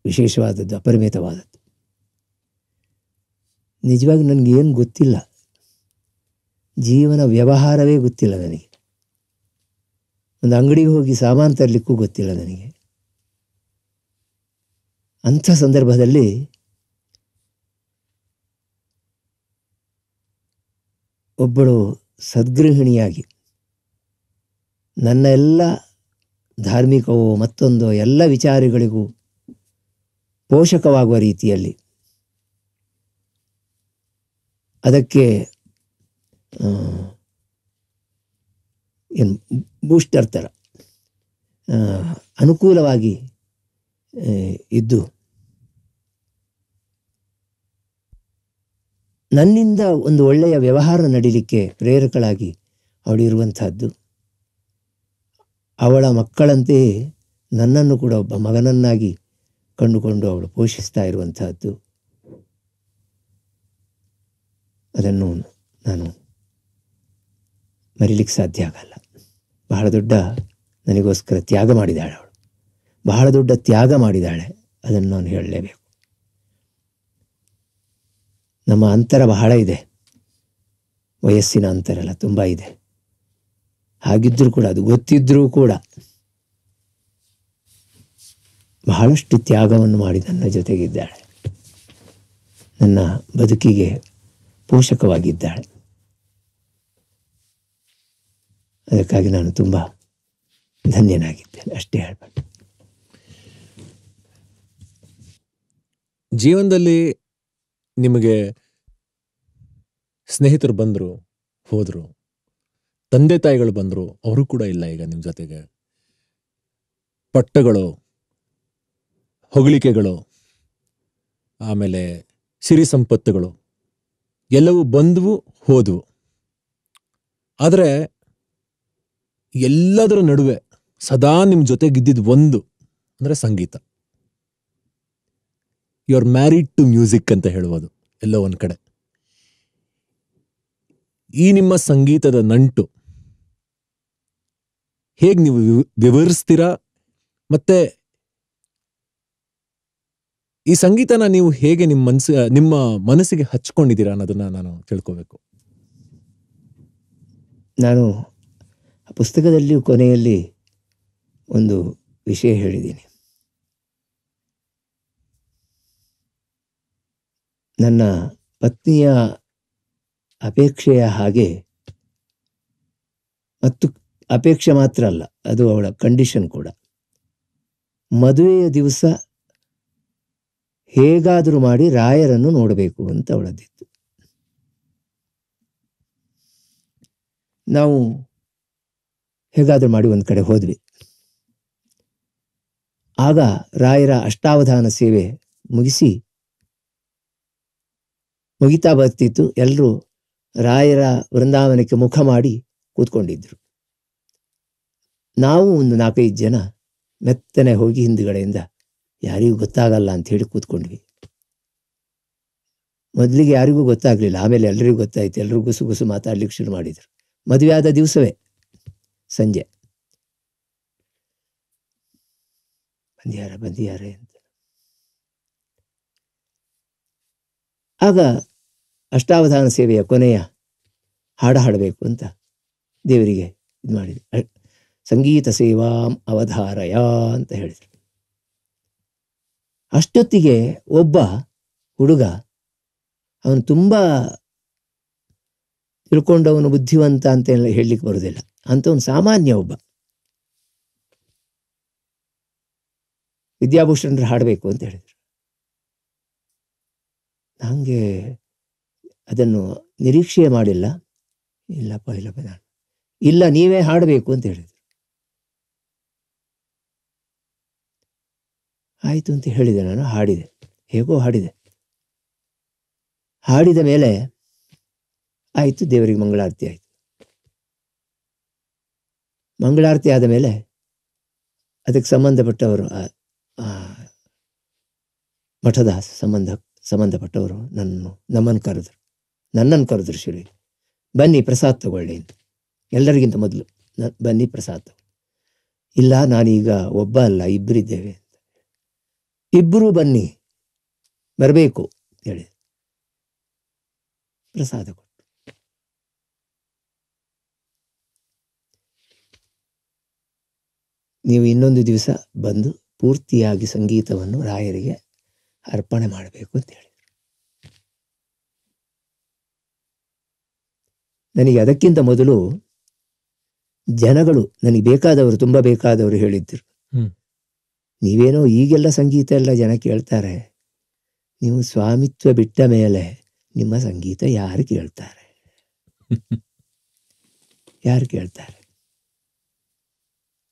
[SPEAKER 2] ವಿಶೇಷವಾದದ್ದು ಅಪರಿಮಿತವಾದದ್ದು ನಿಜವಾಗಿ ನನಗೇನು ಗೊತ್ತಿಲ್ಲ ಜೀವನ ವ್ಯವಹಾರವೇ ಗೊತ್ತಿಲ್ಲ ನನಗೆ ಒಂದು ಅಂಗಡಿಗೆ ಹೋಗಿ ಸಾಮಾನು ತರಲಿಕ್ಕೂ ಗೊತ್ತಿಲ್ಲ ನನಗೆ ಅಂಥ ಸಂದರ್ಭದಲ್ಲಿ ಒಬ್ಬಳು ಸದ್ಗೃಹಿಣಿಯಾಗಿ ನನ್ನ ಎಲ್ಲ ಧಾರ್ಮಿಕವೋ ಮತ್ತೊಂದು ಎಲ್ಲ ವಿಚಾರಗಳಿಗೂ ಪೋಷಕವಾಗುವ ರೀತಿಯಲ್ಲಿ ಅದಕ್ಕೆ ಏನು ಬೂಸ್ಟರ್ ಥರ ಅನುಕೂಲವಾಗಿ ಇದ್ದು ನನ್ನಿಂದ ಒಂದು ಒಳ್ಳೆಯ ವ್ಯವಹಾರ ನಡೀಲಿಕ್ಕೆ ಪ್ರೇರಕಳಾಗಿ ಇರುವಂತಹದ್ದು ಅವಳ ಮಕ್ಕಳಂತೆಯೇ ನನ್ನನ್ನು ಕೂಡ ಒಬ್ಬ ಮಗನನ್ನಾಗಿ ಕಂಡುಕೊಂಡು ಅವಳು ಪೋಷಿಸ್ತಾ ಇರುವಂತಹದ್ದು ಅದನ್ನು ನಾನು ಮರಿಲಿಕ್ಕೆ ಸಾಧ್ಯ ಆಗಲ್ಲ ಬಹಳ ದೊಡ್ಡ ನನಗೋಸ್ಕರ ತ್ಯಾಗ ಮಾಡಿದಾಳೆ ಅವಳು ಬಹಳ ದೊಡ್ಡ ತ್ಯಾಗ ಮಾಡಿದಾಳೆ ಅದನ್ನು ನಾನು ಹೇಳಲೇಬೇಕು ನಮ್ಮ ಅಂತರ ಬಹಳ ಇದೆ ವಯಸ್ಸಿನ ಅಂತರ ಎಲ್ಲ ತುಂಬ ಇದೆ ಹಾಗಿದ್ದರೂ ಕೂಡ ಅದು ಗೊತ್ತಿದ್ದರೂ ಕೂಡ ಬಹಳಷ್ಟು ತ್ಯಾಗವನ್ನು ಮಾಡಿ ನನ್ನ ಜೊತೆಗಿದ್ದಾಳೆ ನನ್ನ ಬದುಕಿಗೆ ಪೋಷಕವಾಗಿದ್ದಾಳೆ ಅದಕ್ಕಾಗಿ ನಾನು ತುಂಬ
[SPEAKER 1] ಧನ್ಯನಾಗಿದ್ದೇನೆ ಅಷ್ಟೇ ಹೇಳ್ಬೇಕು ಜೀವನದಲ್ಲಿ ನಿಮಗೆ ಸ್ನೇಹಿತರು ಬಂದರು ಹೋದರು ತಂದೆ ತಾಯಿಗಳು ಬಂದರು ಅವರು ಕೂಡ ಇಲ್ಲ ಈಗ ನಿಮ್ಮ ಜೊತೆಗೆ ಪಟ್ಟಗಳು ಹೊಗಳಿಕೆಗಳು ಆಮೇಲೆ ಸಿರಿ ಸಂಪತ್ತುಗಳು ಎಲ್ಲವೂ ಬಂದವು ಹೋದವು ಆದರೆ ಎಲ್ಲದರ ನಡುವೆ ಸದಾ ನಿಮ್ಮ ಜೊತೆಗಿದ್ದಿದ್ದು ಒಂದು ಅಂದರೆ ಸಂಗೀತ you are married to music ಅಂತ ಹೇಳ್ಬೋದು ಎಲ್ಲ ಒಂದು ಕಡೆ ಈ ನಿಮ್ಮ ಸಂಗೀತದ ನಂಟು ಹೇಗೆ ನೀವು ವಿವರಿಸ್ತೀರಾ ಮತ್ತೆ ಈ ಸಂಗೀತನ ನೀವು ಹೇಗೆ ನಿಮ್ಮ ಮನಸ್ಸು ನಿಮ್ಮ ಮನಸ್ಸಿಗೆ ಹಚ್ಕೊಂಡಿದ್ದೀರಾ ಅನ್ನೋದನ್ನ ನಾನು ತಿಳ್ಕೊಬೇಕು
[SPEAKER 2] ನಾನು ಪುಸ್ತಕದಲ್ಲಿಯೂ ಕೊನೆಯಲ್ಲಿ ಒಂದು ವಿಷಯ ಹೇಳಿದ್ದೀನಿ ನನ್ನ ಪತ್ನಿಯ ಅಪೇಕ್ಷೆಯ ಹಾಗೆ ಮತ್ತು ಅಪೇಕ್ಷೆ ಮಾತ್ರ ಅಲ್ಲ ಅದು ಅವಳ ಕಂಡೀಷನ್ ಕೂಡ ಮದುವೆಯ ದಿವಸ ಹೇಗಾದರೂ ಮಾಡಿ ರಾಯರನ್ನು ನೋಡಬೇಕು ಅಂತ ಅವಳದ್ದಿತ್ತು ನಾವು ಹೇಗಾದರೂ ಮಾಡಿ ಒಂದು ಕಡೆ ಹೋದ್ವಿ ಆಗ ರಾಯರ ಅಷ್ಟಾವಧಾನ ಸೇವೆ ಮುಗಿಸಿ ಮುಗಿತಾ ಬರ್ತಿತ್ತು ಎಲ್ಲರೂ ರಾಯರ ವೃಂದಾವನಕ್ಕೆ ಮುಖ ಮಾಡಿ ಕೂತ್ಕೊಂಡಿದ್ರು ನಾವು ಒಂದು ನಾಲ್ಕೈದು ಜನ ಮೆತ್ತನೆ ಹೋಗಿ ಹಿಂದುಗಡೆಯಿಂದ ಯಾರಿಗೂ ಗೊತ್ತಾಗಲ್ಲ ಅಂತ ಹೇಳಿ ಕೂತ್ಕೊಂಡ್ವಿ ಮೊದಲಿಗೆ ಯಾರಿಗೂ ಗೊತ್ತಾಗಲಿಲ್ಲ ಆಮೇಲೆ ಎಲ್ಲರಿಗೂ ಗೊತ್ತಾಯ್ತು ಎಲ್ಲರೂ ಗುಸು ಗುಸು ಮಾತಾಡ್ಲಿಕ್ಕೆ ಶುರು ಮಾಡಿದರು ಮದುವೆ ಆದ ದಿವಸವೇ ಸಂಜೆ ಬಂದಿಯಾರ ಬಂದಿಯಾರೆ ಅಂತ ಆಗ ಅಷ್ಟಾವಧಾನ ಸೇವೆಯ ಕೊನೆಯ ಹಾಡು ಹಾಡಬೇಕು ಅಂತ ದೇವರಿಗೆ ಇದು ಮಾಡಿದ್ರು ಸಂಗೀತ ಸೇವಾ ಅವಧಾರಯ ಅಂತ ಹೇಳಿದರು ಅಷ್ಟೊತ್ತಿಗೆ ಒಬ್ಬ ಹುಡುಗ ಅವನು ತುಂಬ ತಿಳ್ಕೊಂಡವನು ಬುದ್ಧಿವಂತ ಅಂತ ಎಲ್ಲ ಹೇಳಲಿಕ್ಕೆ ಬರೋದಿಲ್ಲ ಒಂದು ಸಾಮಾನ್ಯ ಒಬ್ಬ ವಿದ್ಯಾಭೂಷಣರು ಹಾಡಬೇಕು ಅಂತ ಹೇಳಿದರು ನನಗೆ ಅದನ್ನು ನಿರೀಕ್ಷೆ ಮಾಡಿಲ್ಲ ಇಲ್ಲಪ್ಪ ಇಲ್ಲಪ್ಪ ಇಲ್ಲ ನೀವೇ ಹಾಡಬೇಕು ಅಂತ ಹೇಳಿದರು ಆಯಿತು ಅಂತ ಹೇಳಿದೆ ನಾನು ಹಾಡಿದೆ ಹೇಗೋ ಹಾಡಿದೆ ಹಾಡಿದ ಮೇಲೆ ಆಯಿತು ದೇವರಿಗೆ ಮಂಗಳಾರತಿ ಆಯಿತು ಮಂಗಳಾರತಿ ಆದ ಮೇಲೆ ಅದಕ್ಕೆ ಸಂಬಂಧಪಟ್ಟವರು ಮಠದ ಸಂಬಂಧ ಸಂಬಂಧಪಟ್ಟವರು ನನ್ನನ್ನು ನಮ್ಮನ್ನು ಕರೆದರು ನನ್ನನ್ನು ಕರೆದ್ರು ಶಿವರಿಗೆ ಬನ್ನಿ ಪ್ರಸಾದ್ ತಗೊಳ್ಳಿ ಅಂತ ಎಲ್ಲರಿಗಿಂತ ಮೊದಲು ಬನ್ನಿ ಪ್ರಸಾದ್ ತಗೊಳ್ಳಿ ಇಲ್ಲ ನಾನೀಗ ಒಬ್ಬ ಅಲ್ಲ ಇಬ್ಬರಿದ್ದೇವೆ ಇಬ್ಬರೂ ಬನ್ನಿ ಬರಬೇಕು ಹೇಳಿ ಪ್ರಸಾದ ಕೊಟ್ಟು ನೀವು ಇನ್ನೊಂದು ದಿವಸ ಬಂದು ಪೂರ್ತಿಯಾಗಿ ಸಂಗೀತವನ್ನು ರಾಯರಿಗೆ ಅರ್ಪಣೆ ಮಾಡಬೇಕು ಅಂತ ಹೇಳಿದರು ನನಗೆ ಅದಕ್ಕಿಂತ ಮೊದಲು ಜನಗಳು ನನಗೆ ಬೇಕಾದವರು ತುಂಬ ಬೇಕಾದವರು ಹೇಳಿದ್ದರು ನೀವೇನೋ ಈಗೆಲ್ಲ ಸಂಗೀತ ಎಲ್ಲ ಜನ ಕೇಳ್ತಾರೆ ನೀವು ಸ್ವಾಮಿತ್ವ ಬಿಟ್ಟ ಮೇಲೆ ನಿಮ್ಮ ಸಂಗೀತ ಯಾರು ಕೇಳ್ತಾರೆ ಯಾರು ಕೇಳ್ತಾರೆ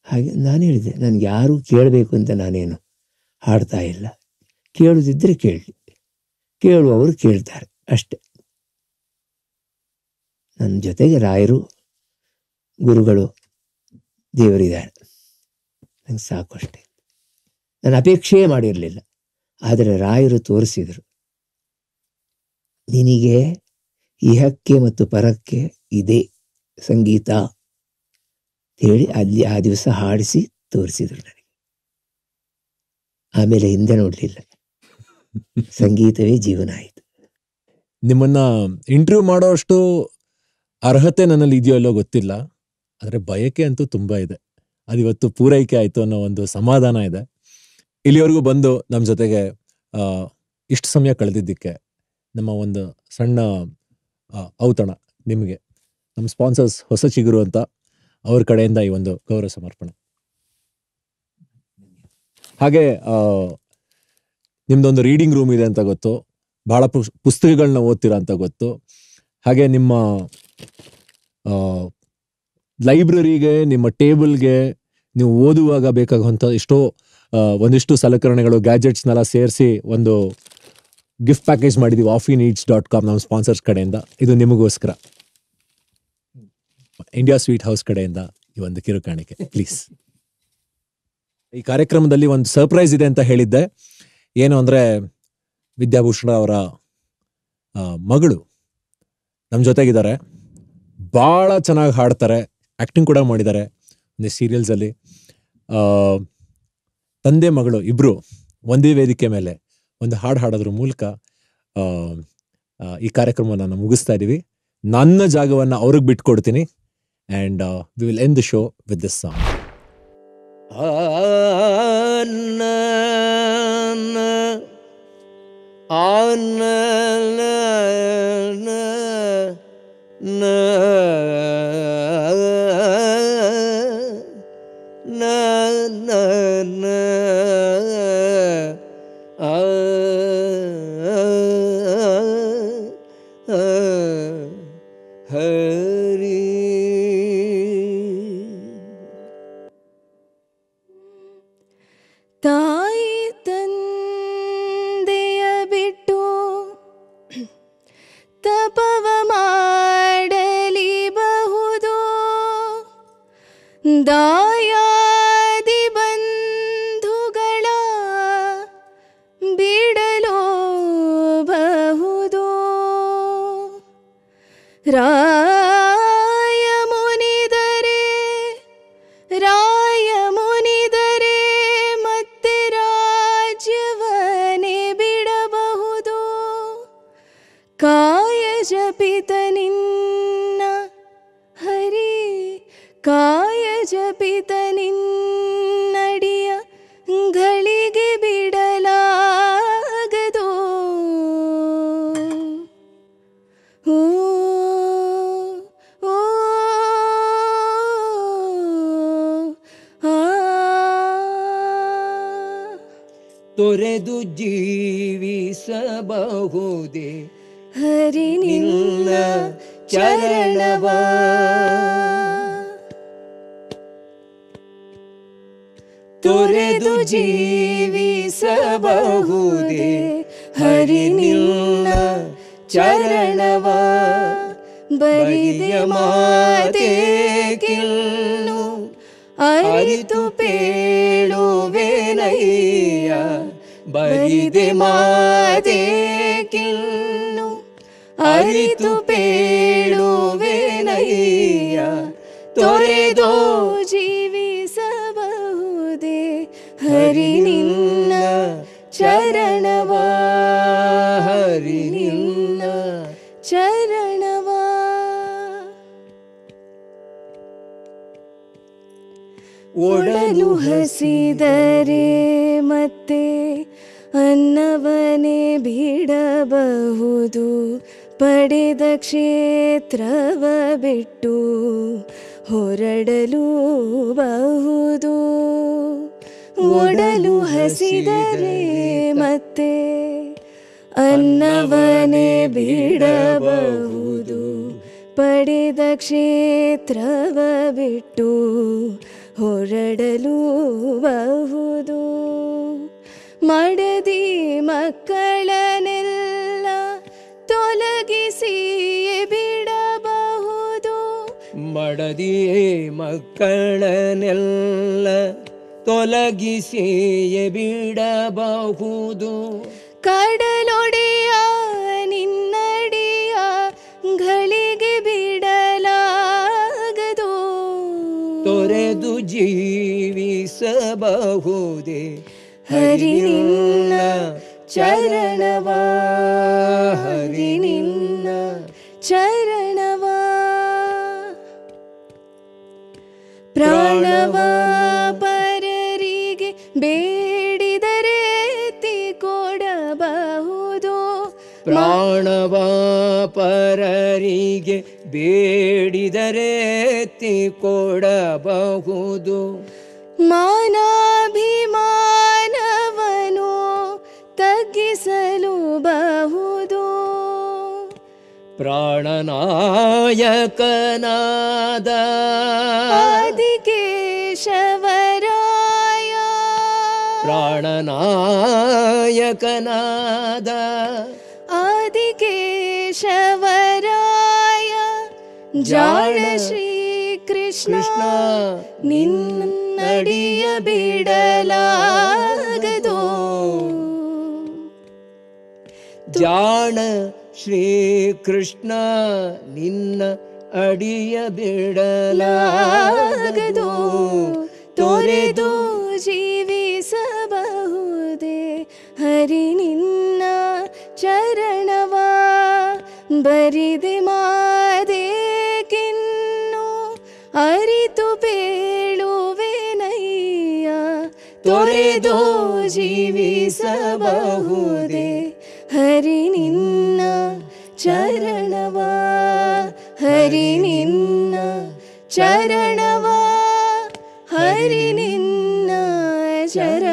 [SPEAKER 2] ಹಾಗೆ ನಾನು ಹೇಳಿದೆ ನನಗೆ ಯಾರು ಕೇಳಬೇಕು ಅಂತ ನಾನೇನು ಹಾಡ್ತಾ ಇಲ್ಲ ಕೇಳುದಿದ್ರೆ ಕೇಳಿ ಕೇಳುವವರು ಕೇಳ್ತಾರೆ ಅಷ್ಟೆ ನನ್ನ ಜೊತೆಗೆ ರಾಯರು ಗುರುಗಳು ದೇವರಿದ್ದಾರೆ ನಂಗೆ ಸಾಕು ಅಷ್ಟೆ ನಾನು ಅಪೇಕ್ಷೆಯೇ ಮಾಡಿರಲಿಲ್ಲ ಆದರೆ ರಾಯರು ತೋರಿಸಿದರು ನಿನಗೆ ಇಹಕ್ಕೆ ಮತ್ತು ಪರಕ್ಕೆ ಇದೆ ಸಂಗೀತ ಹೇಳಿ ಅಲ್ಲಿ ಆ ದಿವಸ ಹಾಡಿಸಿ ತೋರಿಸಿದರು ನನಗೆ ಆಮೇಲೆ ಹಿಂದೆ ನೋಡಲಿಲ್ಲ
[SPEAKER 1] ಸಂಗೀತವೇ ಜೀವನ ಆಯಿತು ನಿಮ್ಮನ್ನ ಇಂಟರ್ವ್ಯೂ ಮಾಡೋಷ್ಟು ಅರ್ಹತೆ ನನ್ನಲ್ಲಿ ಇದೆಯೋ ಅಲ್ಲೋ ಗೊತ್ತಿಲ್ಲ ಆದರೆ ಬಯಕೆ ಅಂತೂ ತುಂಬ ಇದೆ ಅದಿವತ್ತು ಪೂರೈಕೆ ಆಯಿತು ಅನ್ನೋ ಒಂದು ಸಮಾಧಾನ ಇದೆ ಇಲ್ಲಿವರೆಗೂ ಬಂದು ನಮ್ಮ ಜೊತೆಗೆ ಇಷ್ಟು ಸಮಯ ಕಳೆದಿದ್ದಕ್ಕೆ ನಮ್ಮ ಒಂದು ಸಣ್ಣ ಔತಣ ನಿಮಗೆ ನಮ್ಮ ಸ್ಪಾನ್ಸರ್ಸ್ ಹೊಸ ಚಿಗುರು ಅಂತ ಅವ್ರ ಕಡೆಯಿಂದ ಈ ಒಂದು ಗೌರವ ಸಮರ್ಪಣೆ ಹಾಗೆ ನಿಮ್ದೊಂದು ರೀಡಿಂಗ್ ರೂಮ್ ಇದೆ ಅಂತ ಗೊತ್ತು ಬಹಳ ಪುಸ್ತಕಗಳನ್ನ ಓದ್ತೀರಾ ಅಂತ ಗೊತ್ತು ಹಾಗೆ ನಿಮ್ಮ ಲೈಬ್ರರಿಗೆ ನಿಮ್ಮ ಟೇಬಲ್ಗೆ ನೀವು ಓದುವಾಗ ಬೇಕಾಗುವಂಥ ಎಷ್ಟೋ ಒಂದಿಷ್ಟು ಸಲಕರಣೆಗಳು ಗ್ಯಾಜೆಟ್ಸ್ನೆಲ್ಲ ಸೇರಿಸಿ ಒಂದು ಗಿಫ್ಟ್ ಪ್ಯಾಕೇಜ್ ಮಾಡಿದ್ದೀವಿ ಆಫಿ ನೀಡ್ಸ್ ಡಾಟ್ ಕಾಮ್ ನಮ್ಮ ಸ್ಪಾನ್ಸರ್ಸ್ ಕಡೆಯಿಂದ ಇದು ನಿಮಗೋಸ್ಕರ ಇಂಡಿಯಾ ಸ್ವೀಟ್ ಹೌಸ್ ಕಡೆಯಿಂದ ಈ ಒಂದು ಕಿರು ಕಾಣಿಕೆ ಪ್ಲೀಸ್ ಈ ಕಾರ್ಯಕ್ರಮದಲ್ಲಿ ಒಂದು ಸರ್ಪ್ರೈಸ್ ಇದೆ ಅಂತ ಹೇಳಿದ್ದೆ ಏನು ಅಂದರೆ ವಿದ್ಯಾಭೂಷಣ ಅವರ ಮಗಳು ನಮ್ಮ ಜೊತೆಗಿದ್ದಾರೆ ಭಾಳ ಚೆನ್ನಾಗಿ ಹಾಡ್ತಾರೆ ಆ್ಯಕ್ಟಿಂಗ್ ಕೂಡ ಮಾಡಿದ್ದಾರೆ ಒಂದು ಸೀರಿಯಲ್ಸಲ್ಲಿ ತಂದೆ ಮಗಳು ಇಬ್ರು ಒಂದೇ ವೇದಿಕೆ ಮೇಲೆ ಒಂದು ಹಾಡು ಹಾಡೋದ್ರ ಮೂಲಕ ಈ ಕಾರ್ಯಕ್ರಮವನ್ನು ಮುಗಿಸ್ತಾ ಇದ್ದೀವಿ ನನ್ನ ಜಾಗವನ್ನು ಅವ್ರಿಗೆ ಬಿಟ್ಕೊಡ್ತೀನಿ and we will end the show with this song
[SPEAKER 3] ಆನ್ನ ತೊರೆದು ಜೀವಿಸಬಹುದೇ ಹರಿ ನಿನ್ನ ಚರಣವ ತೊರೆದು ಜೀವಿಸಬಹುದೇ
[SPEAKER 5] ಹರಿ ನಿನ್ನ ಚರಣವ ಬರಿದೆಯ ಮಾತೆ
[SPEAKER 3] ಮಾದೇಕಿನ್ನು ಅರಿತು ಪೇಳುವೆನಯ್ಯ ತೊರೆದೋ
[SPEAKER 5] ಜೀವಿಸಬಹುದೇ ಹರಿ ನಿನ್ನ ಚರಣವಾ
[SPEAKER 3] ಹರಿ ನಿನ್ನ
[SPEAKER 5] ಚರಣವಾ ಒಡಲು ಹಸಿದರೆ ಬಹುದು ಪಡೆದ ಕ್ಷೇತ್ರವ ಬಿಟ್ಟು ಹೊರಡಲು ಬಹುದು ಒಡಲು ಹಸಿದರೆ ಮತ್ತೆ ಅನ್ನವನೇ ಬಿಡಬಹುದು ಪಡೆದ ಕ್ಷೇತ್ರವ ಬಿಟ್ಟು ಹೊರಡಲು ಬಹುದು ಮಡದಿ ಮಕ್ಕಳ
[SPEAKER 3] ಕೊಡದಿ ಮಕ್ಕಳನೆಲ್ಲ ತೊಲಗಿಸಿಯೇ ಬಿಡಬಹುದು
[SPEAKER 5] ಕಡಲೊಡೆಯ ನಿನ್ನಡಿಯ ಗಳಿಗೆ ಬಿಡಲಾಗದು
[SPEAKER 3] ತೊರೆದು ಜೀವಿಸಬಹುದೇ ಹರಿ
[SPEAKER 5] ಚರಣವಾ ಚರಣವ ಹರಿ ಪ್ರಾಣವ ಪರರಿಗೆ ಬೇಡಿದರೆ ಕೊಡಬಹುದು
[SPEAKER 3] ಪ್ರಾಣವ ಪರರಿಗೆ ಬೇಡಿದರೆ ಕೊಡಬಹುದು
[SPEAKER 5] ಮಾನಾಭಿಮಾನವನು ತಗ್ಗಿಸಲು ಬಹುದು
[SPEAKER 3] ಪ್ರಾಣನಾಯಕನಾದ प्राणनायकनाद
[SPEAKER 5] आदिकेशवराय जान श्री श्रीकृष्णा निन् अडिय जान
[SPEAKER 3] जाण श्रीकृष्ण निन्न अडिय बिडलागदो तोने तु
[SPEAKER 5] ಬರಿ ನಿನ್ನ ಚರಣವಾ ಬರಿದೆ ಮಾದೇಕಿನ್ನು ಅರಿತು ಬೇಳುವೆನಯ್ಯ ತೊರೆದು ಜೀವಿಸಬಹುದೇ ಹರಿ ನಿನ್ನ ಚರಣವಾ ಹರಿ ನಿನ್ನ ಚರಣವಾ ಹರಿ ನಿನ್ನ ಚರಣ